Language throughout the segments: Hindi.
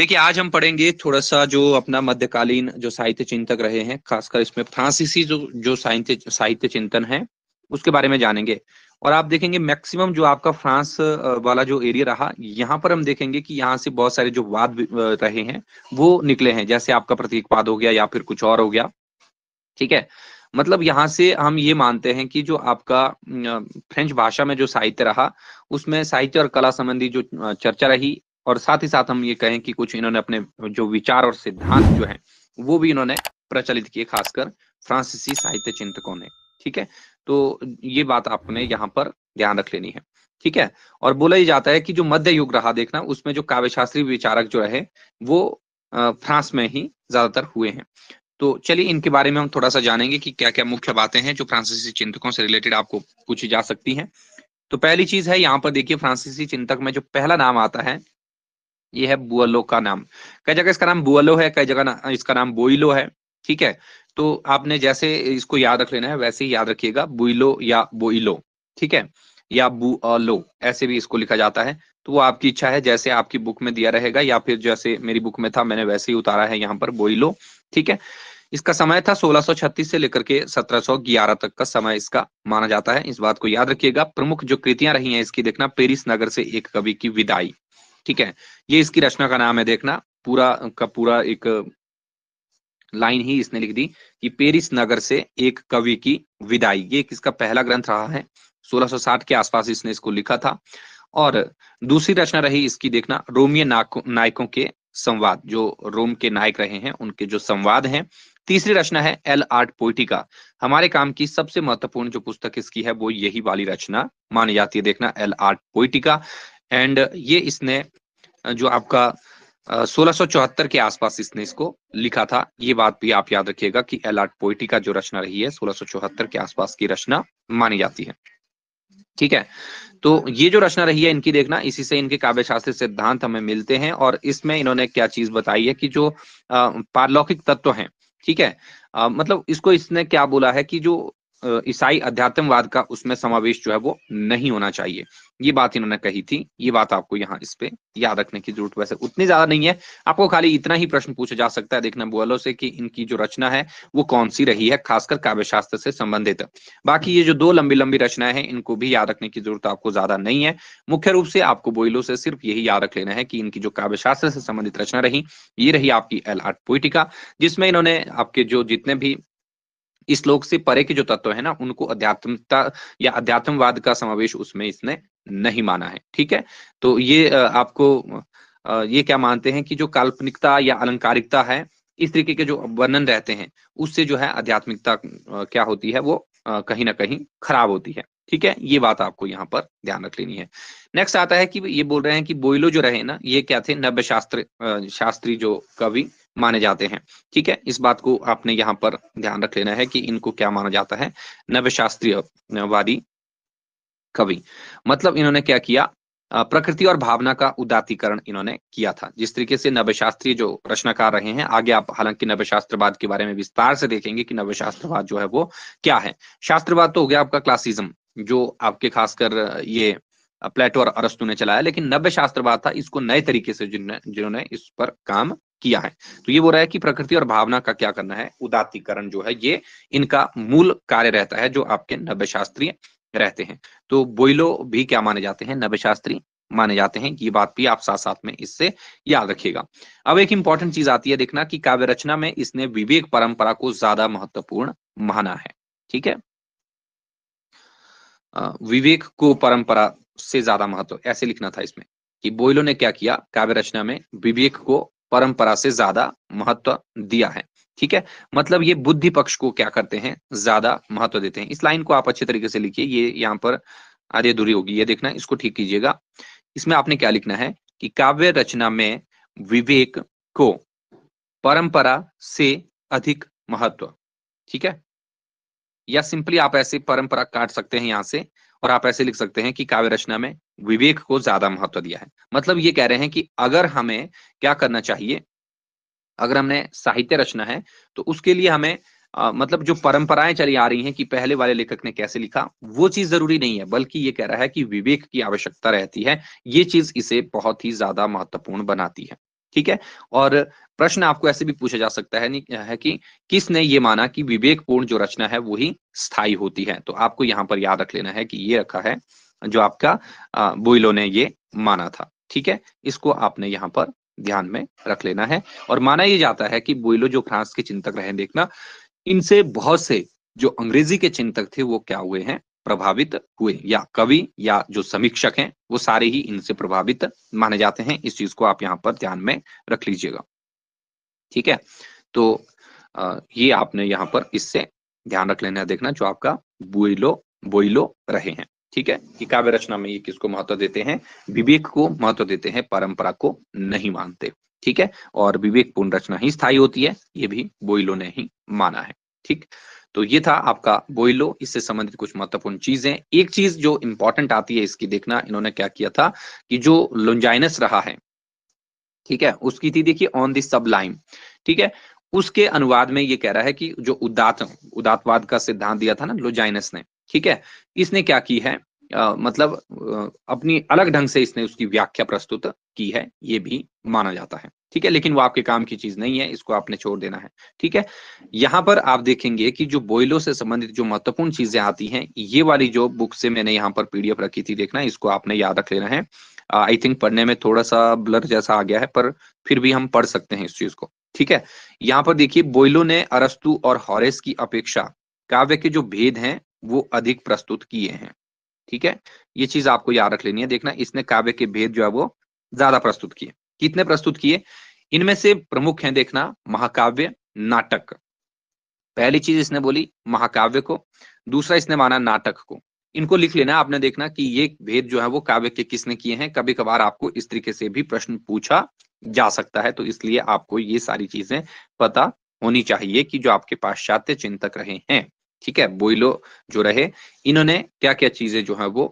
देखिए आज हम पढ़ेंगे थोड़ा सा जो अपना मध्यकालीन जो साहित्य चिंतक रहे हैं खासकर इसमें फ्रांसीसी जो जो साहित्य साहित्य चिंतन है उसके बारे में जानेंगे और आप देखेंगे मैक्सिमम जो आपका फ्रांस वाला जो एरिया रहा यहाँ पर हम देखेंगे कि यहाँ से बहुत सारे जो वाद रहे हैं वो निकले हैं जैसे आपका प्रतीकवाद हो गया या फिर कुछ और हो गया ठीक है मतलब यहाँ से हम ये मानते हैं कि जो आपका फ्रेंच भाषा में जो साहित्य रहा उसमें साहित्य और कला संबंधी जो चर्चा रही और साथ ही साथ हम ये कहें कि कुछ इन्होंने अपने जो विचार और सिद्धांत जो है वो भी इन्होंने प्रचलित किए खासकर फ्रांसीसी साहित्य चिंतकों ने ठीक है तो ये बात आपने यहाँ पर ध्यान रख लेनी है ठीक है और बोला ही जाता है कि जो मध्य युग रहा देखना उसमें जो काव्यशास्त्री विचारक जो रहे वो फ्रांस में ही ज्यादातर हुए हैं तो चलिए इनके बारे में हम थोड़ा सा जानेंगे कि क्या क्या मुख्य बातें हैं जो फ्रांसीसी चिंतकों से रिलेटेड आपको पूछी जा सकती हैं तो पहली चीज है यहाँ पर देखिए फ्रांसीसी चिंतक में जो पहला नाम आता है ये है बुअलो का नाम कई जगह इसका नाम बुअलो है कई जगह ना, इसका नाम बोइलो है ठीक है तो आपने जैसे इसको याद रख लेना है वैसे ही याद रखिएगा बुइलो या बोइलो ठीक है या बुअलो ऐसे भी इसको लिखा जाता है तो वो आपकी इच्छा है जैसे आपकी बुक में दिया रहेगा या फिर जैसे मेरी बुक में था मैंने वैसे ही उतारा है यहाँ पर बोइलो ठीक है इसका समय था 1636 से लेकर के 1711 तक का समय इसका माना जाता है इस बात को याद रखिएगा प्रमुख जो कृतियां रही हैं इसकी देखना पेरिस नगर से एक कवि की विदाई ठीक है ये इसकी रचना का नाम है देखना पूरा का पूरा एक लाइन ही इसने लिख दी कि पेरिस नगर से एक कवि की विदाई ये किसका पहला ग्रंथ रहा है 1660 के आसपास इसने इसको लिखा था और दूसरी रचना रही इसकी देखना रोमियो नायकों के संवाद जो रोम के नायक रहे हैं उनके जो संवाद हैं तीसरी रचना है एल आर्ट पोइटिका हमारे काम की सबसे महत्वपूर्ण जो पुस्तक इसकी है वो यही वाली रचना मानी जाती है देखना एल आर्ट पोइटिका एंड uh, ये इसने uh, जो आपका uh, सोलह के आसपास इसने इसको लिखा था ये बात भी आप याद रखिएगा कि एल आर्ट पोइटी का जो रचना रही है सोलह के आसपास की रचना मानी जाती है ठीक है तो ये जो रचना रही है इनकी देखना इसी से इनके काव्यशास्त्र सिद्धांत हमें मिलते हैं और इसमें इन्होंने क्या चीज बताई है कि जो पारलौकिक तत्व है ठीक है आ, मतलब इसको इसने क्या बोला है कि जो ईसाई अध्यात्मवाद का उसमें समावेश जो है वो नहीं होना चाहिए ये बात इन्होंने कही थी ये बात आपको यहाँ इस पे याद रखने की जरूरत वैसे उतनी ज्यादा नहीं है आपको खाली इतना ही प्रश्न पूछा जा सकता है देखना बोलो से कि इनकी जो रचना है वो कौन सी रही है खासकर काव्य शास्त्र से संबंधित बाकी ये जो दो लंबी लंबी रचनाएं हैं इनको भी याद रखने की जरूरत आपको ज्यादा नहीं है मुख्य रूप से आपको बोइलो से सिर्फ यही याद रख लेना है कि इनकी जो काव्य शास्त्र से संबंधित रचना रही ये रही आपकी एल आर्ट पोइटिका जिसमें इन्होंने आपके जो जितने भी इस लोक से परे के जो तत्व है ना उनको अध्यात्मता या अध्यात्मवाद का समावेश उसमें इसने नहीं माना है ठीक है तो ये आपको ये क्या मानते हैं कि जो काल्पनिकता या अलंकारिकता है इस तरीके के जो वर्णन रहते हैं उससे जो है आध्यात्मिकता क्या होती है वो कहीं ना कहीं खराब होती है ठीक है ये बात आपको यहाँ पर ध्यान रख लेनी है नेक्स्ट आता है कि ये बोल रहे हैं कि बोइलो जो रहे ना ये क्या थे नव्य शास्त्र शास्त्री जो कवि माने जाते हैं ठीक है इस बात को आपने यहाँ पर ध्यान रख लेना है कि इनको क्या माना जाता है नवशास्त्रीय वादी कवि मतलब इन्होंने क्या किया प्रकृति और भावना का उदातीकरण इन्होंने किया था जिस तरीके से नवशास्त्री जो रचनाकार रहे हैं आगे आप हालांकि नवशास्त्रवाद के बारे में विस्तार से देखेंगे कि नवशास्त्रवाद जो है वो क्या है शास्त्रवाद तो हो गया आपका क्लासिज्म जो आपके खासकर ये प्लेटो और अरस्तु ने चलाया लेकिन नव्य शास्त्रवाद था इसको नए तरीके से जिन्होंने जिन्होंने इस पर काम किया है तो ये बोल रहा है कि प्रकृति और भावना का क्या करना है उदातीकरण जो है ये इनका मूल कार्य रहता है जो आपके नव्य शास्त्रीय रहते हैं तो बोइलो भी क्या माने जाते हैं नव्य शास्त्री माने जाते हैं ये बात भी आप साथ साथ में इससे याद रखिएगा अब एक इंपॉर्टेंट चीज आती है देखना कि काव्य रचना में इसने विवेक परंपरा को ज्यादा महत्वपूर्ण माना है ठीक है विवेक को परंपरा से ज्यादा महत्व ऐसे लिखना था इसमें कि बोइलो ने क्या किया काव्य रचना में विवेक को परंपरा से ज्यादा महत्व दिया है ठीक है मतलब ये बुद्धि पक्ष को क्या करते हैं ज्यादा महत्व देते हैं इस लाइन को आप अच्छे तरीके से लिखिए ये यहाँ पर आधे दूरी होगी ये देखना इसको ठीक कीजिएगा इसमें आपने क्या लिखना है कि काव्य रचना में विवेक को परंपरा से अधिक महत्व ठीक है या सिंपली आप ऐसे परंपरा काट सकते हैं यहां से और आप ऐसे लिख सकते हैं कि काव्य रचना में विवेक को ज्यादा महत्व दिया है मतलब ये कह रहे हैं कि अगर हमें क्या करना चाहिए अगर हमने साहित्य रचना है तो उसके लिए हमें आ, मतलब जो परंपराएं चली आ रही हैं कि पहले वाले लेखक ने कैसे लिखा वो चीज जरूरी नहीं है बल्कि ये कह रहा है कि विवेक की आवश्यकता रहती है ये चीज इसे बहुत ही ज्यादा महत्वपूर्ण बनाती है ठीक है और प्रश्न आपको ऐसे भी पूछा जा सकता है है कि किसने ये माना कि विवेकपूर्ण जो रचना है वो ही स्थायी होती है तो आपको यहाँ पर याद रख लेना है कि ये रखा है जो आपका बोइलो ने ये माना था ठीक है इसको आपने यहाँ पर ध्यान में रख लेना है और माना यह जाता है कि बोइलो जो फ्रांस के चिंतक रहे देखना इनसे बहुत से जो अंग्रेजी के चिंतक थे वो क्या हुए हैं प्रभावित हुए या कवि या जो समीक्षक हैं वो सारे ही इनसे प्रभावित माने जाते हैं इस चीज को आप यहाँ पर ध्यान में रख लीजिएगा ठीक है तो ये आपने यहाँ पर इससे ध्यान रख लेना देखना जो आपका बोइलो बोइलो रहे हैं ठीक है कि काव्य रचना में ये किसको महत्व देते हैं विवेक को महत्व देते हैं परंपरा को नहीं मानते ठीक है और विवेक पूर्ण रचना ही स्थायी होती है ये भी बोइलो ने ही माना है ठीक तो ये था आपका बोइलो इससे संबंधित कुछ महत्वपूर्ण चीजें एक चीज जो इंपॉर्टेंट आती है इसकी देखना इन्होंने क्या किया था कि जो लोन्जाइनस रहा है ठीक है उसकी थी देखिए ऑन दिस सब लाइन ठीक है उसके अनुवाद में ये कह रहा है कि जो उदात उदातवाद का सिद्धांत दिया था ना लोजाइनस ने ठीक है इसने क्या की है आ, मतलब अपनी अलग ढंग से इसने उसकी व्याख्या प्रस्तुत की है ये भी माना जाता है ठीक है लेकिन वो आपके काम की चीज नहीं है इसको आपने छोड़ देना है ठीक है यहाँ पर आप देखेंगे कि जो बोइलो से संबंधित जो महत्वपूर्ण चीजें आती हैं ये वाली जो बुक से मैंने यहाँ पर पीडीएफ रखी थी देखना इसको आपने याद रख लेना है आई थिंक पढ़ने में थोड़ा सा ब्लर जैसा आ गया है पर फिर भी हम पढ़ सकते हैं इस चीज को ठीक है यहाँ पर देखिए बोइलो ने अरस्तु और हॉरेस की अपेक्षा काव्य के जो भेद हैं वो अधिक प्रस्तुत किए हैं ठीक है ये चीज आपको याद रख लेनी है देखना इसने काव्य के भेद जो है वो ज्यादा प्रस्तुत किए कितने प्रस्तुत किए इनमें से प्रमुख है देखना महाकाव्य नाटक पहली चीज इसने बोली महाकाव्य को दूसरा इसने माना नाटक को इनको लिख लेना आपने देखना कि ये भेद जो है वो काव्य के किसने किए हैं कभी कभार आपको इस तरीके से भी प्रश्न पूछा जा सकता है तो इसलिए आपको ये सारी चीजें पता होनी चाहिए कि जो आपके पाश्चात्य चिंतक रहे हैं ठीक है बोइलो जो रहे इन्होंने क्या क्या चीजें जो है वो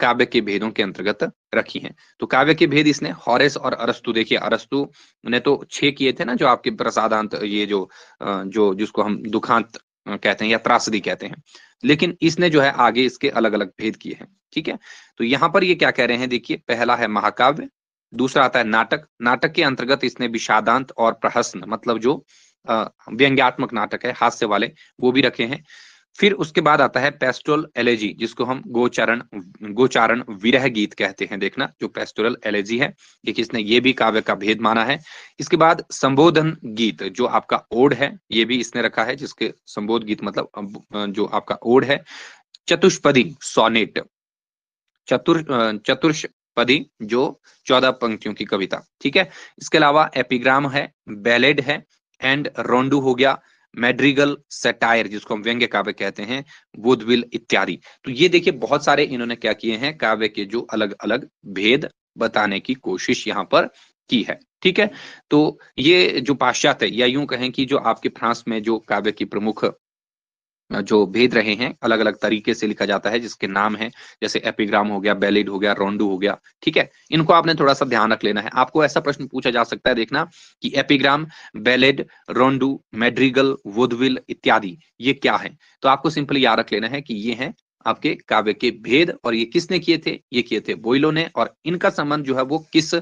काव्य के भेदों के अंतर्गत रखी हैं तो काव्य के भेद इसने हॉरेस और अरस्तु देखिए अरस्तु ने तो छे किए थे ना जो आपके प्रसादांत ये जो जो जिसको हम दुखांत कहते हैं या त्रासदी कहते हैं लेकिन इसने जो है आगे इसके अलग अलग भेद किए हैं ठीक है तो यहाँ पर ये क्या कह रहे हैं देखिए पहला है महाकाव्य दूसरा आता है नाटक नाटक के अंतर्गत इसने विषादांत और प्रहसन मतलब जो व्यंग्यात्मक नाटक है हास्य वाले वो भी रखे हैं फिर उसके बाद आता है पेस्टोरल एलर्जी जिसको हम गोचारण गोचारण विरह गीत कहते हैं देखना जो पेस्टोरल एलर्जी है ये किसने ये भी काव्य का भेद माना है इसके बाद संबोधन गीत जो आपका ओड है ये भी इसने रखा है जिसके संबोध गीत मतलब जो आपका ओड है चतुष्पदी सोनेट चतुर चतुर्ष पदी जो चौदह पंक्तियों की कविता ठीक है इसके अलावा एपिग्राम है बैलेड है एंड रोंडू हो गया मेड्रिगल सटायर जिसको हम व्यंग्य काव्य कहते हैं बुद्धविल इत्यादि तो ये देखिए बहुत सारे इन्होंने क्या किए हैं काव्य के जो अलग अलग भेद बताने की कोशिश यहाँ पर की है ठीक है तो ये जो पाश्चात्य या यूं कहें कि जो आपके फ्रांस में जो काव्य की प्रमुख जो भेद रहे हैं अलग अलग तरीके से लिखा जाता है जिसके नाम है जैसे एपिग्राम हो गया बेलिड हो गया रोंडू हो गया ठीक है इनको आपने थोड़ा सा ध्यान रख लेना है आपको ऐसा प्रश्न पूछा जा सकता है देखना कि एपिग्राम बेलेड रोंडू मेड्रिगल वुडविल इत्यादि ये क्या है तो आपको सिंपली याद रख लेना है कि ये है आपके काव्य के भेद और ये किसने किए थे ये किए थे बोइलो ने और इनका संबंध जो है वो किस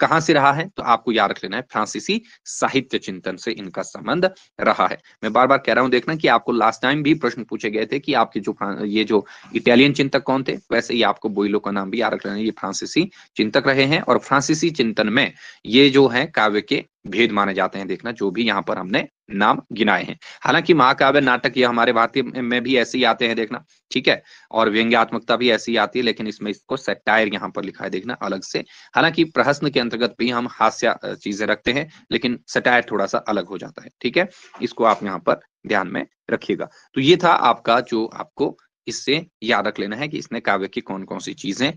कहाँ से रहा है तो आपको याद रख लेना है फ्रांसीसी साहित्य चिंतन से इनका संबंध रहा है मैं बार बार कह रहा हूं देखना कि आपको लास्ट टाइम भी प्रश्न पूछे गए थे कि आपके जो ये जो इटालियन चिंतक कौन थे वैसे ही आपको बोइलो का नाम भी याद रख लेना ये फ्रांसीसी चिंतक रहे हैं और फ्रांसीसी चिंतन में ये जो है काव्य के भेद माने जाते हैं देखना जो भी यहाँ पर हमने नाम गिनाए हैं हालांकि महाकाव्य नाटक ये हमारे भारतीय में भी ऐसे ही आते हैं देखना ठीक है और व्यंग्यात्मकता भी ऐसी आती है लेकिन इसमें इसको सेटायर यहाँ पर लिखा है देखना अलग से हालांकि प्रहस्न के अंतर्गत भी हम हास्य चीजें रखते हैं लेकिन सेटायर थोड़ा सा अलग हो जाता है ठीक है इसको आप यहाँ पर ध्यान में रखिएगा तो ये था आपका जो आपको इससे याद रख लेना है कि इसने काव्य की कौन कौन सी चीजें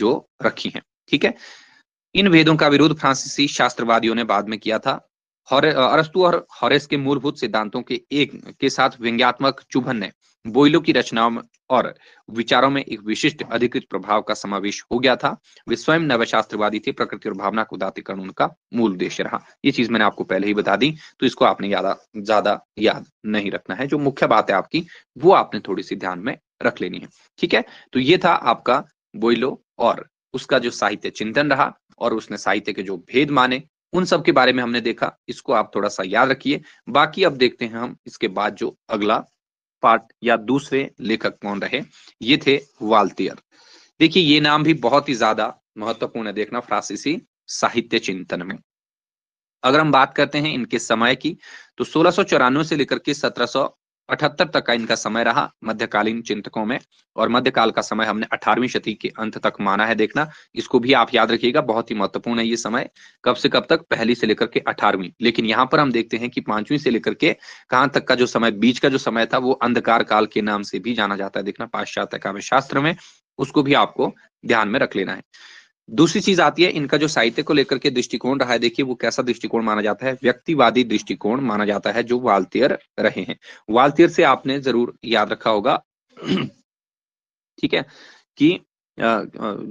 जो रखी हैं ठीक है इन वेदों का विरोध फ्रांसीसी शास्त्रवादियों ने बाद में किया था अरस्तु और हॉरेस के मूलभूत सिद्धांतों के एक के साथ व्यंग्यात्मक चुभन ने बोइलो की रचनाओं और विचारों में एक विशिष्ट अधिकृत प्रभाव का समावेश हो गया था वे स्वयं नवशास्त्रवादी थे प्रकृति और भावना को उदातीकरण उनका मूल उद्देश्य रहा ये चीज मैंने आपको पहले ही बता दी तो इसको आपने ज्यादा ज्यादा याद नहीं रखना है जो मुख्य बात है आपकी वो आपने थोड़ी सी ध्यान में रख लेनी है ठीक है तो ये था आपका बोइलो और उसका जो साहित्य चिंतन रहा और उसने साहित्य के जो भेद माने उन सब के बारे में हमने देखा इसको आप थोड़ा सा याद रखिए बाकी अब देखते हैं हम इसके बाद जो अगला पार्ट या दूसरे लेखक कौन रहे ये थे वाल्तियर देखिए ये नाम भी बहुत ही ज्यादा महत्वपूर्ण है देखना फ्रांसीसी साहित्य चिंतन में अगर हम बात करते हैं इनके समय की तो सोलह से लेकर के सत्रह अठहत्तर तक का इनका समय रहा मध्यकालीन चिंतकों में और मध्यकाल का समय हमने 18वीं शती के अंत तक माना है देखना इसको भी आप याद रखिएगा बहुत ही महत्वपूर्ण है ये समय कब से कब तक पहली से लेकर के 18वीं लेकिन यहाँ पर हम देखते हैं कि पांचवीं से लेकर के कहाँ तक का जो समय बीच का जो समय था वो अंधकार काल के नाम से भी जाना जाता है देखना पाश्चात्य काव्य शास्त्र में उसको भी आपको ध्यान में रख लेना है दूसरी चीज आती है इनका जो साहित्य को लेकर के दृष्टिकोण रहा है देखिए वो कैसा दृष्टिकोण माना जाता है व्यक्तिवादी दृष्टिकोण माना जाता है जो वाल्तियर रहे हैं वाल्तियर से आपने जरूर याद रखा होगा ठीक है कि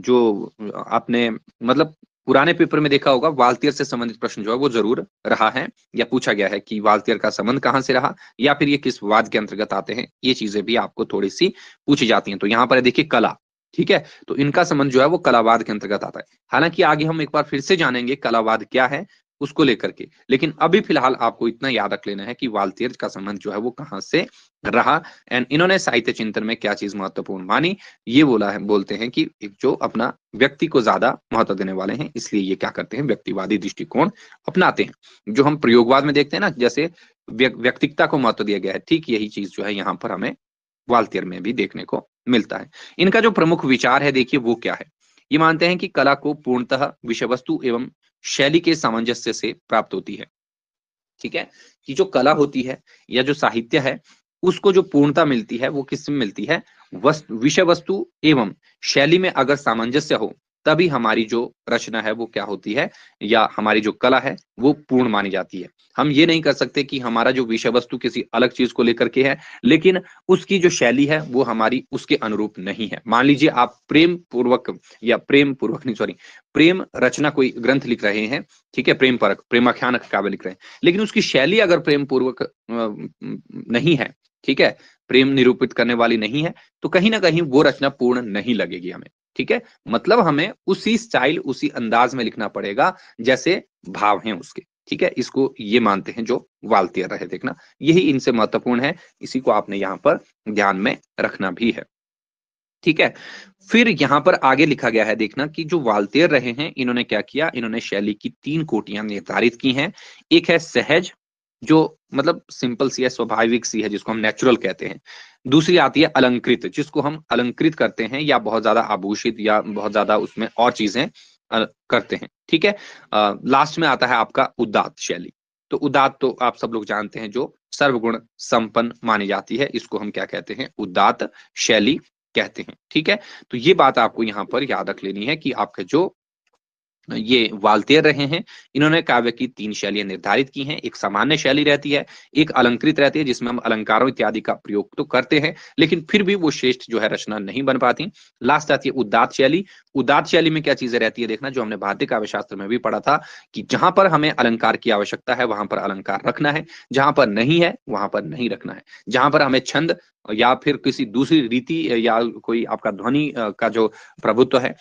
जो आपने मतलब पुराने पेपर में देखा होगा वाल्तियर से संबंधित प्रश्न जो है वो जरूर रहा है या पूछा गया है कि वाल्तियर का संबंध कहाँ से रहा या फिर ये किस वाद के अंतर्गत आते हैं ये चीजें भी आपको थोड़ी सी पूछी जाती हैं तो यहाँ पर देखिए कला ठीक है तो इनका संबंध जो है वो कलावाद के अंतर्गत आता है हालांकि आगे हम एक बार फिर से जानेंगे कलावाद क्या है उसको लेकर के लेकिन अभी फिलहाल आपको इतना याद रख लेना है कि वालतीर्ज का संबंध जो है वो कहां से रहा एंड इन्होंने साहित्य चिंतन में क्या चीज महत्वपूर्ण मानी ये बोला है बोलते हैं कि जो अपना व्यक्ति को ज्यादा महत्व देने वाले हैं इसलिए ये क्या करते हैं व्यक्तिवादी दृष्टिकोण अपनाते हैं जो हम प्रयोगवाद में देखते हैं ना जैसे व्यक्तिकता को महत्व दिया गया है ठीक यही चीज जो है यहाँ पर हमें वालतियर में भी देखने को मिलता है इनका जो प्रमुख विचार है देखिए वो क्या है ये मानते हैं कि कला को पूर्णतः विषय वस्तु एवं शैली के सामंजस्य से प्राप्त होती है ठीक है कि जो कला होती है या जो साहित्य है उसको जो पूर्णता मिलती है वो किस में मिलती है वस्तु विषय वस्तु एवं शैली में अगर सामंजस्य हो तभी हमारी जो रचना है वो क्या होती है या हमारी जो कला है वो पूर्ण मानी जाती है हम ये नहीं कर सकते कि हमारा जो विषय वस्तु किसी अलग चीज को लेकर के है लेकिन उसकी जो शैली है वो हमारी उसके अनुरूप नहीं है मान लीजिए आप प्रेम पूर्वक या प्रेम पूर्वक नहीं सॉरी प्रेम रचना कोई ग्रंथ लिख रहे हैं ठीक है प्रेम परक प्रेमाख्यान काव्य लिख रहे हैं लेकिन उसकी शैली अगर प्रेम पूर्वक नहीं है ठीक है प्रेम निरूपित करने वाली नहीं है तो कहीं ना कहीं वो रचना पूर्ण नहीं लगेगी हमें ठीक है मतलब हमें उसी स्टाइल उसी अंदाज में लिखना पड़ेगा जैसे भाव हैं उसके ठीक है इसको ये मानते हैं जो वालतियर रहे देखना यही इनसे महत्वपूर्ण है इसी को आपने यहाँ पर ध्यान में रखना भी है ठीक है फिर यहाँ पर आगे लिखा गया है देखना कि जो वालतेर रहे हैं इन्होंने क्या किया इन्होंने शैली की तीन कोटियां निर्धारित की हैं एक है सहज जो मतलब सिंपल सी है स्वाभाविक सी है जिसको हम नेचुरल कहते हैं दूसरी आती है अलंकृत जिसको हम अलंकृत करते हैं या बहुत ज्यादा आभूषित या बहुत ज्यादा उसमें और चीजें करते हैं ठीक है लास्ट में आता है आपका उदात शैली तो उदात तो आप सब लोग जानते हैं जो सर्वगुण संपन्न मानी जाती है इसको हम क्या कहते हैं उदात शैली कहते हैं ठीक है तो ये बात आपको यहाँ पर याद रख लेनी है कि आपका जो ये वालतेर रहे हैं इन्होंने काव्य की तीन शैलियां निर्धारित की हैं एक सामान्य शैली रहती है एक अलंकृत रहती है जिसमें हम अलंकारों इत्यादि का प्रयोग तो करते हैं लेकिन फिर भी वो श्रेष्ठ जो है रचना नहीं बन पाती लास्ट आती है उदात शैली उदात शैली में क्या चीजें रहती है देखना जो हमने भारतीय काव्य शास्त्र में भी पढ़ा था कि जहां पर हमें अलंकार की आवश्यकता है वहां पर अलंकार रखना है जहां पर नहीं है वहां पर नहीं रखना है जहां पर हमें छंद या फिर किसी दूसरी रीति या कोई आपका ध्वनि का जो प्रभुत्व है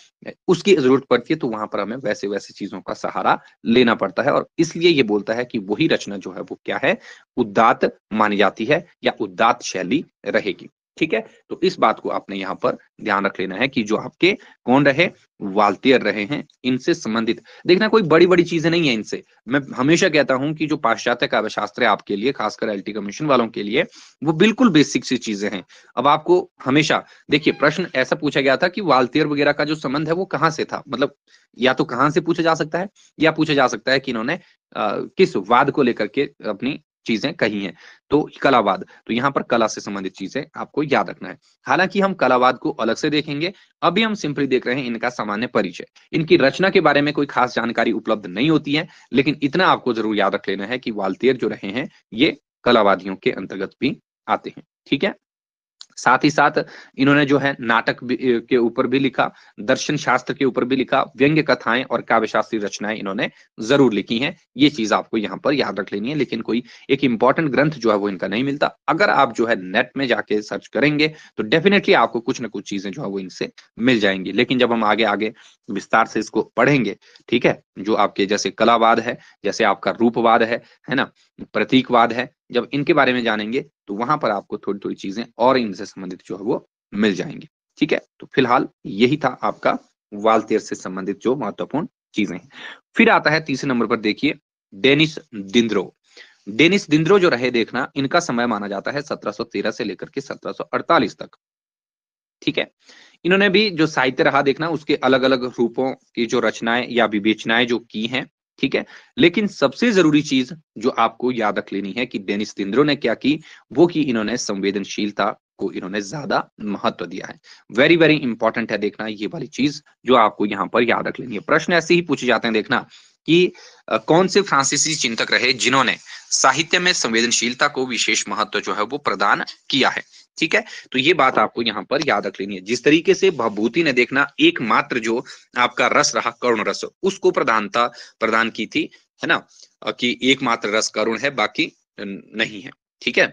उसकी जरूरत पड़ती है तो वहां पर हमें वैसे वैसे चीजों का सहारा लेना पड़ता है और इसलिए ये बोलता है कि वही रचना जो है वो क्या है उदात मानी जाती है या उदात शैली रहेगी ठीक है तो इस बात को आपने यहाँ पर ध्यान रख लेना है कि जो आपके कौन रहे वाल्तियर रहे हैं इनसे संबंधित देखना कोई बड़ी बड़ी चीजें नहीं है इनसे मैं हमेशा कहता हूं कि जो पाश्चात्य शास्त्र है आपके लिए खासकर टी कमीशन वालों के लिए वो बिल्कुल बेसिक सी चीजें हैं अब आपको हमेशा देखिए प्रश्न ऐसा पूछा गया था कि वाल्तियर वगैरह का जो संबंध है वो कहाँ से था मतलब या तो कहाँ से पूछा जा सकता है या पूछा जा सकता है कि इन्होंने किस वाद को लेकर के अपनी चीजें कही हैं तो कलावाद तो यहाँ पर कला से संबंधित चीजें आपको याद रखना है हालांकि हम कलावाद को अलग से देखेंगे अभी हम सिंपली देख रहे हैं इनका सामान्य परिचय इनकी रचना के बारे में कोई खास जानकारी उपलब्ध नहीं होती है लेकिन इतना आपको जरूर याद रख लेना है कि वालतेर जो रहे हैं ये कलावादियों के अंतर्गत भी आते हैं ठीक है साथ ही साथ इन्होंने जो है नाटक के ऊपर भी लिखा दर्शन शास्त्र के ऊपर भी लिखा व्यंग्य कथाएं और काव्यशास्त्री रचनाएं इन्होंने जरूर लिखी हैं ये चीज आपको यहाँ पर याद रख लेनी है लेकिन कोई एक इंपॉर्टेंट ग्रंथ जो है वो इनका नहीं मिलता अगर आप जो है नेट में जाके सर्च करेंगे तो डेफिनेटली आपको कुछ ना कुछ चीजें जो है वो इनसे मिल जाएंगी लेकिन जब हम आगे आगे विस्तार से इसको पढ़ेंगे ठीक है जो आपके जैसे कलावाद है जैसे आपका रूपवाद है है ना प्रतीकवाद है जब इनके बारे में जानेंगे तो वहां पर आपको थोड़ी थोड़ी चीजें और इनसे संबंधित जो है वो मिल जाएंगे ठीक है तो फिलहाल यही था आपका वालतेर से संबंधित जो महत्वपूर्ण चीजें हैं फिर आता है तीसरे नंबर पर देखिए डेनिस दिंद्रो डेनिस दिंद्रो जो रहे देखना इनका समय माना जाता है 1713 से लेकर के 1748 तक ठीक है इन्होंने भी जो साहित्य रहा देखना उसके अलग अलग रूपों की जो रचनाएं या विवेचनाएं जो की हैं ठीक है लेकिन सबसे जरूरी चीज जो आपको याद रख लेनी है कि डेनिस तिंद्रो ने क्या की वो कि इन्होंने संवेदनशीलता को इन्होंने ज्यादा महत्व दिया है वेरी वेरी इंपॉर्टेंट है देखना ये वाली चीज जो आपको यहाँ पर याद रख लेनी है प्रश्न ऐसे ही पूछे जाते हैं देखना कि कौन से फ्रांसीसी चिंतक रहे जिन्होंने साहित्य में संवेदनशीलता को विशेष महत्व जो है वो प्रदान किया है ठीक है तो ये बात आपको यहाँ पर याद रख लेनी है जिस तरीके से भभूति ने देखना एकमात्र जो आपका रस रहा करुण रस उसको प्रधानता प्रदान की थी है ना कि एकमात्र रस करुण है बाकी नहीं है ठीक है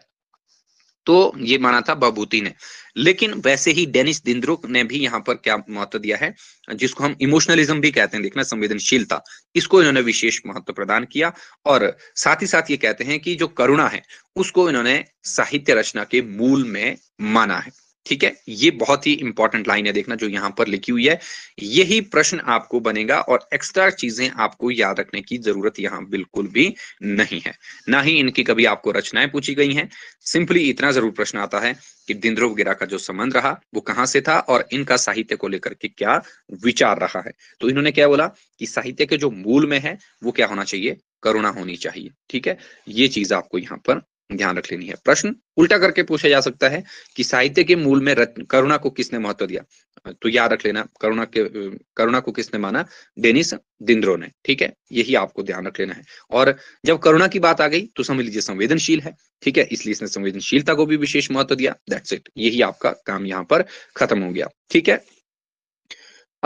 तो ये माना था बाबूती ने लेकिन वैसे ही डेनिस दिंद्रुक ने भी यहाँ पर क्या महत्व दिया है जिसको हम इमोशनलिज्म भी कहते हैं देखना संवेदनशीलता इसको इन्होंने विशेष महत्व प्रदान किया और साथ ही साथ ये कहते हैं कि जो करुणा है उसको इन्होंने साहित्य रचना के मूल में माना है ठीक है ये बहुत ही इंपॉर्टेंट लाइन है देखना जो यहां पर लिखी हुई है यही प्रश्न आपको बनेगा और एक्स्ट्रा चीजें आपको याद रखने की जरूरत यहां बिल्कुल भी नहीं है ना ही इनकी कभी आपको रचनाएं पूछी गई हैं सिंपली इतना जरूर प्रश्न आता है कि दिंद्रो वगैरह का जो संबंध रहा वो कहां से था और इनका साहित्य को लेकर के क्या विचार रहा है तो इन्होंने क्या बोला कि साहित्य के जो मूल में है वो क्या होना चाहिए करुणा होनी चाहिए ठीक है ये चीज आपको यहाँ पर ध्यान रख लेनी है प्रश्न उल्टा करके पूछा जा सकता है कि साहित्य के मूल में रत्न करुणा को किसने महत्व दिया तो याद रख लेना करुणा के करुणा को किसने माना डेनिस दिंद्रो ने ठीक है यही आपको ध्यान रख लेना है और जब करुणा की बात आ गई तो समझ लीजिए संवेदनशील है ठीक है इसलिए इसने संवेदनशीलता को भी विशेष महत्व दिया दैट्स इट यही आपका काम यहाँ पर खत्म हो गया ठीक है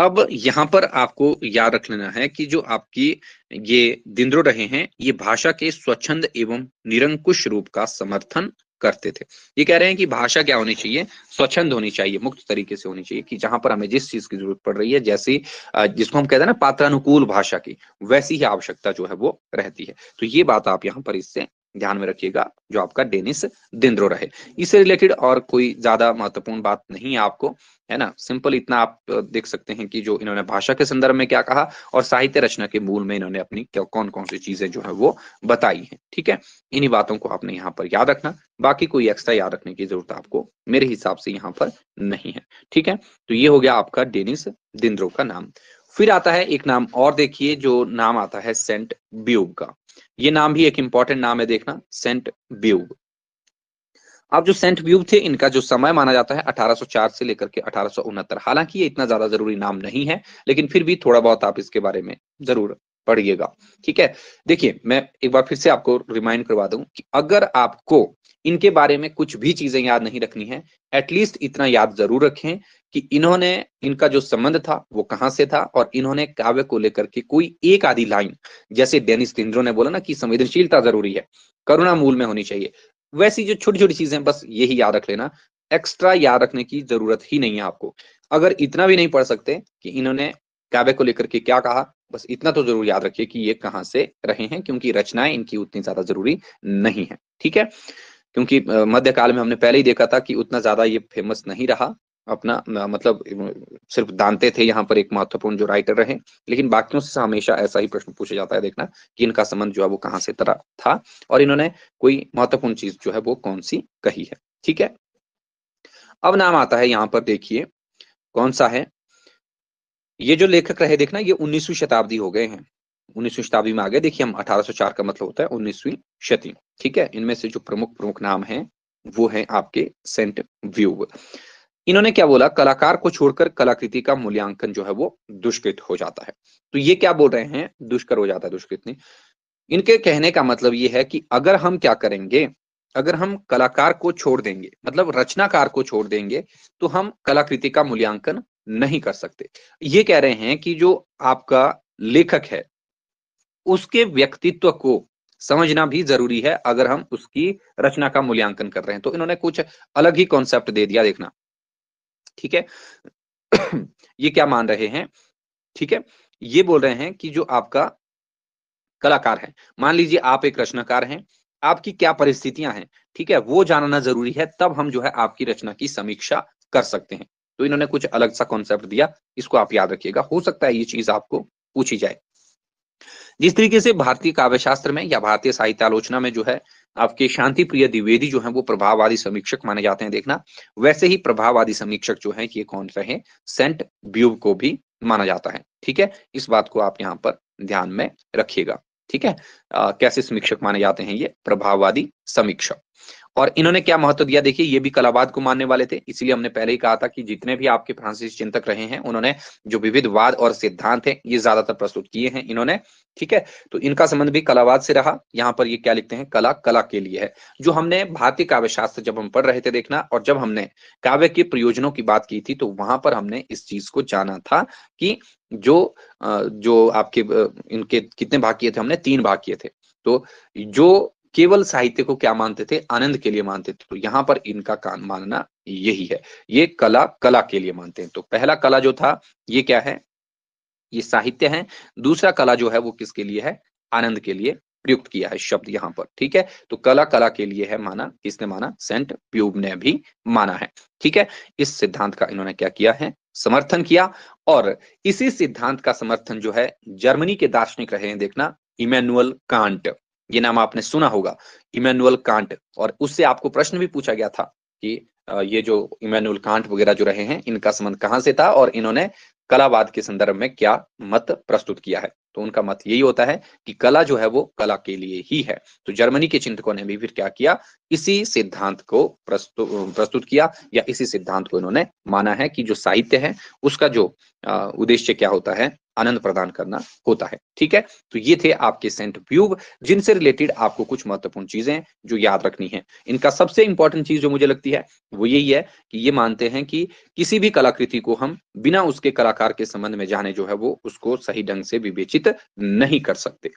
अब यहाँ पर आपको याद रख लेना है कि जो आपकी ये दिंद्रो रहे हैं ये भाषा के स्वच्छंद एवं निरंकुश रूप का समर्थन करते थे ये कह रहे हैं कि भाषा क्या होनी चाहिए स्वच्छंद होनी चाहिए मुक्त तरीके से होनी चाहिए कि जहां पर हमें जिस चीज की जरूरत पड़ रही है जैसी जिसको हम कहते हैं ना पात्रानुकूल भाषा की वैसी ही आवश्यकता जो है वो रहती है तो ये बात आप यहाँ पर इससे ध्यान में रखिएगा जो आपका डेनिस दिंद्रो रहे इससे रिलेटेड और कोई ज्यादा महत्वपूर्ण बात नहीं है आपको है ना सिंपल इतना आप देख सकते हैं कि जो इन्होंने भाषा के संदर्भ में क्या कहा और साहित्य रचना के मूल में इन्होंने अपनी कौन कौन सी चीजें जो है वो बताई हैं ठीक है इन्हीं बातों को आपने यहाँ पर याद रखना बाकी कोई एक्स्ट्रा याद रखने की जरूरत आपको मेरे हिसाब से यहाँ पर नहीं है ठीक है तो ये हो गया आपका डेनिस दिंद्रो का नाम फिर आता है एक नाम और देखिए जो नाम आता है सेंट ब्यूब का ये नाम भी एक इंपॉर्टेंट नाम है देखना सेंट ब्यूब अब जो सेंट ब्यूब थे इनका जो समय माना जाता है 1804 से लेकर के अठारह हालांकि ये इतना ज्यादा जरूरी नाम नहीं है लेकिन फिर भी थोड़ा बहुत आप इसके बारे में जरूर पढ़िएगा ठीक है देखिए मैं एक बार फिर से आपको रिमाइंड करवा दूं कि अगर आपको इनके बारे में कुछ भी चीजें याद नहीं रखनी है एटलीस्ट इतना याद जरूर रखें कि इन्होंने इनका जो संबंध था वो कहां से था और इन्होंने काव्य को लेकर के कोई एक आधी लाइन जैसे डेनिस तिंद्रो ने बोला ना कि संवेदनशीलता जरूरी है करुणा मूल में होनी चाहिए वैसी जो छोटी छोटी चीजें बस यही याद रख लेना एक्स्ट्रा याद रखने की जरूरत ही नहीं है आपको अगर इतना भी नहीं पढ़ सकते कि इन्होंने काव्य को लेकर के क्या कहा बस इतना तो जरूर याद रखिए कि ये कहाँ से रहे हैं क्योंकि रचनाएं इनकी उतनी ज्यादा जरूरी नहीं है ठीक है क्योंकि मध्यकाल में हमने पहले ही देखा था कि उतना ज्यादा ये फेमस नहीं रहा अपना मतलब सिर्फ दानते थे यहाँ पर एक महत्वपूर्ण जो राइटर रहे लेकिन बाकियों से हमेशा ऐसा ही प्रश्न पूछा जाता है देखना कि इनका संबंध जो है वो कहाँ से तरह था और इन्होंने कोई महत्वपूर्ण चीज जो है वो कौन सी कही है ठीक है अब नाम आता है यहाँ पर देखिए कौन सा है ये जो लेखक रहे देखना ये उन्नीसवी शताब्दी हो गए हैं उन्नीसवीं शताब्दी में आ गए देखिए हम 1804 का मतलब होता है उन्नीसवीं शती ठीक है इनमें से जो प्रमुख प्रमुख नाम है वो है आपके सेंट व्यूग इन्होंने क्या बोला कलाकार को छोड़कर कलाकृति का मूल्यांकन जो है वो दुष्कृत हो जाता है तो ये क्या बोल रहे हैं दुष्कर हो जाता है दुष्कृत नहीं इनके कहने का मतलब ये है कि अगर हम क्या करेंगे अगर हम कलाकार को छोड़ देंगे मतलब रचनाकार को छोड़ देंगे तो हम कलाकृति का मूल्यांकन नहीं कर सकते ये कह रहे हैं कि जो आपका लेखक है उसके व्यक्तित्व को समझना भी जरूरी है अगर हम उसकी रचना का मूल्यांकन कर रहे हैं तो इन्होंने कुछ अलग ही कॉन्सेप्ट दे दिया देखना ठीक है ये क्या मान रहे हैं ठीक है ये बोल रहे हैं कि जो आपका कलाकार है मान लीजिए आप एक रचनाकार हैं आपकी क्या परिस्थितियां हैं ठीक है वो जानना जरूरी है तब हम जो है आपकी रचना की समीक्षा कर सकते हैं तो इन्होंने कुछ अलग सा कॉन्सेप्ट दिया इसको आप याद रखिएगा हो सकता है ये चीज आपको पूछी जाए जिस तरीके से भारतीय काव्य शास्त्र में या भारतीय साहित्य आलोचना में जो है आपके शांति प्रिय द्विवेदी जो है वो प्रभाववादी समीक्षक माने जाते हैं देखना वैसे ही प्रभाववादी समीक्षक जो है ये कौन रहे सेंट ब्यूब को भी माना जाता है ठीक है इस बात को आप यहाँ पर ध्यान में रखिएगा ठीक है आ, कैसे समीक्षक माने जाते हैं ये प्रभाववादी समीक्षक और इन्होंने क्या महत्व दिया देखिए ये भी कलावाद को मानने वाले थे इसलिए हमने पहले ही कहा था कि जितने भी आपके फ्रांसिस चिंतक रहे हैं उन्होंने जो विविध वाद और सिद्धांत है ये ज्यादातर प्रस्तुत किए हैं इन्होंने ठीक है तो इनका संबंध भी कलावाद से रहा यहाँ पर ये क्या लिखते हैं कला कला के लिए है जो हमने भारतीय काव्य शास्त्र जब हम पढ़ रहे थे देखना और जब हमने काव्य के प्रयोजनों की बात की थी तो वहां पर हमने इस चीज को जाना था कि जो जो आपके इनके कितने भाग किए थे हमने तीन भाग किए थे तो जो केवल साहित्य को क्या मानते थे आनंद के लिए मानते थे तो यहां पर इनका कान मानना यही है ये कला कला के लिए मानते हैं तो पहला कला जो था ये क्या है ये साहित्य है दूसरा कला जो है वो किसके लिए है आनंद के लिए प्रयुक्त किया है शब्द यहाँ पर ठीक है तो कला कला के लिए है माना किसने माना सेंट प्यूब ने भी माना है ठीक है इस सिद्धांत का इन्होंने क्या किया है समर्थन किया और इसी सिद्धांत का समर्थन जो है जर्मनी के दार्शनिक रहे हैं देखना इमेनुअल कांट ये नाम आपने सुना होगा इमेनुअल कांट और उससे आपको प्रश्न भी पूछा गया था कि ये जो इमेनुअल कांट वगैरह जो रहे हैं इनका संबंध कहाँ से था और इन्होंने कलावाद के संदर्भ में क्या मत प्रस्तुत किया है तो उनका मत यही होता है कि कला जो है वो कला के लिए ही है तो जर्मनी के चिंतकों ने भी फिर क्या किया इसी सिद्धांत को प्रस्तु, प्रस्तुत किया या इसी सिद्धांत को इन्होंने माना है कि जो साहित्य है उसका जो उद्देश्य क्या होता है आनंद प्रदान करना होता है ठीक है तो ये थे आपके सेंट ट्यूब जिनसे रिलेटेड आपको कुछ महत्वपूर्ण चीजें जो याद रखनी है इनका सबसे इंपॉर्टेंट चीज जो मुझे लगती है वो यही है कि ये मानते हैं कि किसी भी कलाकृति को हम बिना उसके कलाकार के संबंध में जाने जो है वो उसको सही ढंग से विवेचित नहीं कर सकते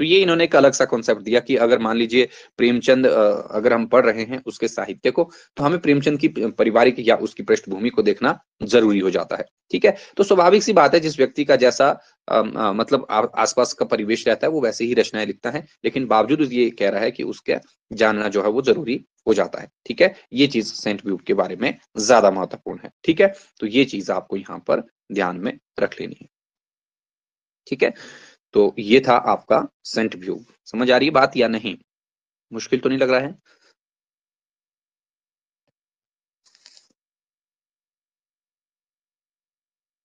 तो ये इन्होंने एक अलग सा कॉन्सेप्ट दिया कि अगर मान लीजिए प्रेमचंद अगर हम पढ़ रहे हैं उसके साहित्य को तो हमें प्रेमचंद की पारिवारिक या उसकी पृष्ठभूमि को देखना जरूरी हो जाता है ठीक है तो स्वाभाविक सी बात है जिस व्यक्ति का जैसा मतलब आ, आ, मतलब आसपास का परिवेश रहता है वो वैसे ही रचनाएं लिखता है लेकिन बावजूद ये कह रहा है कि उसके जानना जो है वो जरूरी हो जाता है ठीक है ये चीज सेंट व्यूप के बारे में ज्यादा महत्वपूर्ण है ठीक है तो ये चीज आपको यहाँ पर ध्यान में रख लेनी है ठीक है तो ये था आपका सेंट व्यू समझ आ रही है बात या नहीं मुश्किल तो नहीं लग रहा है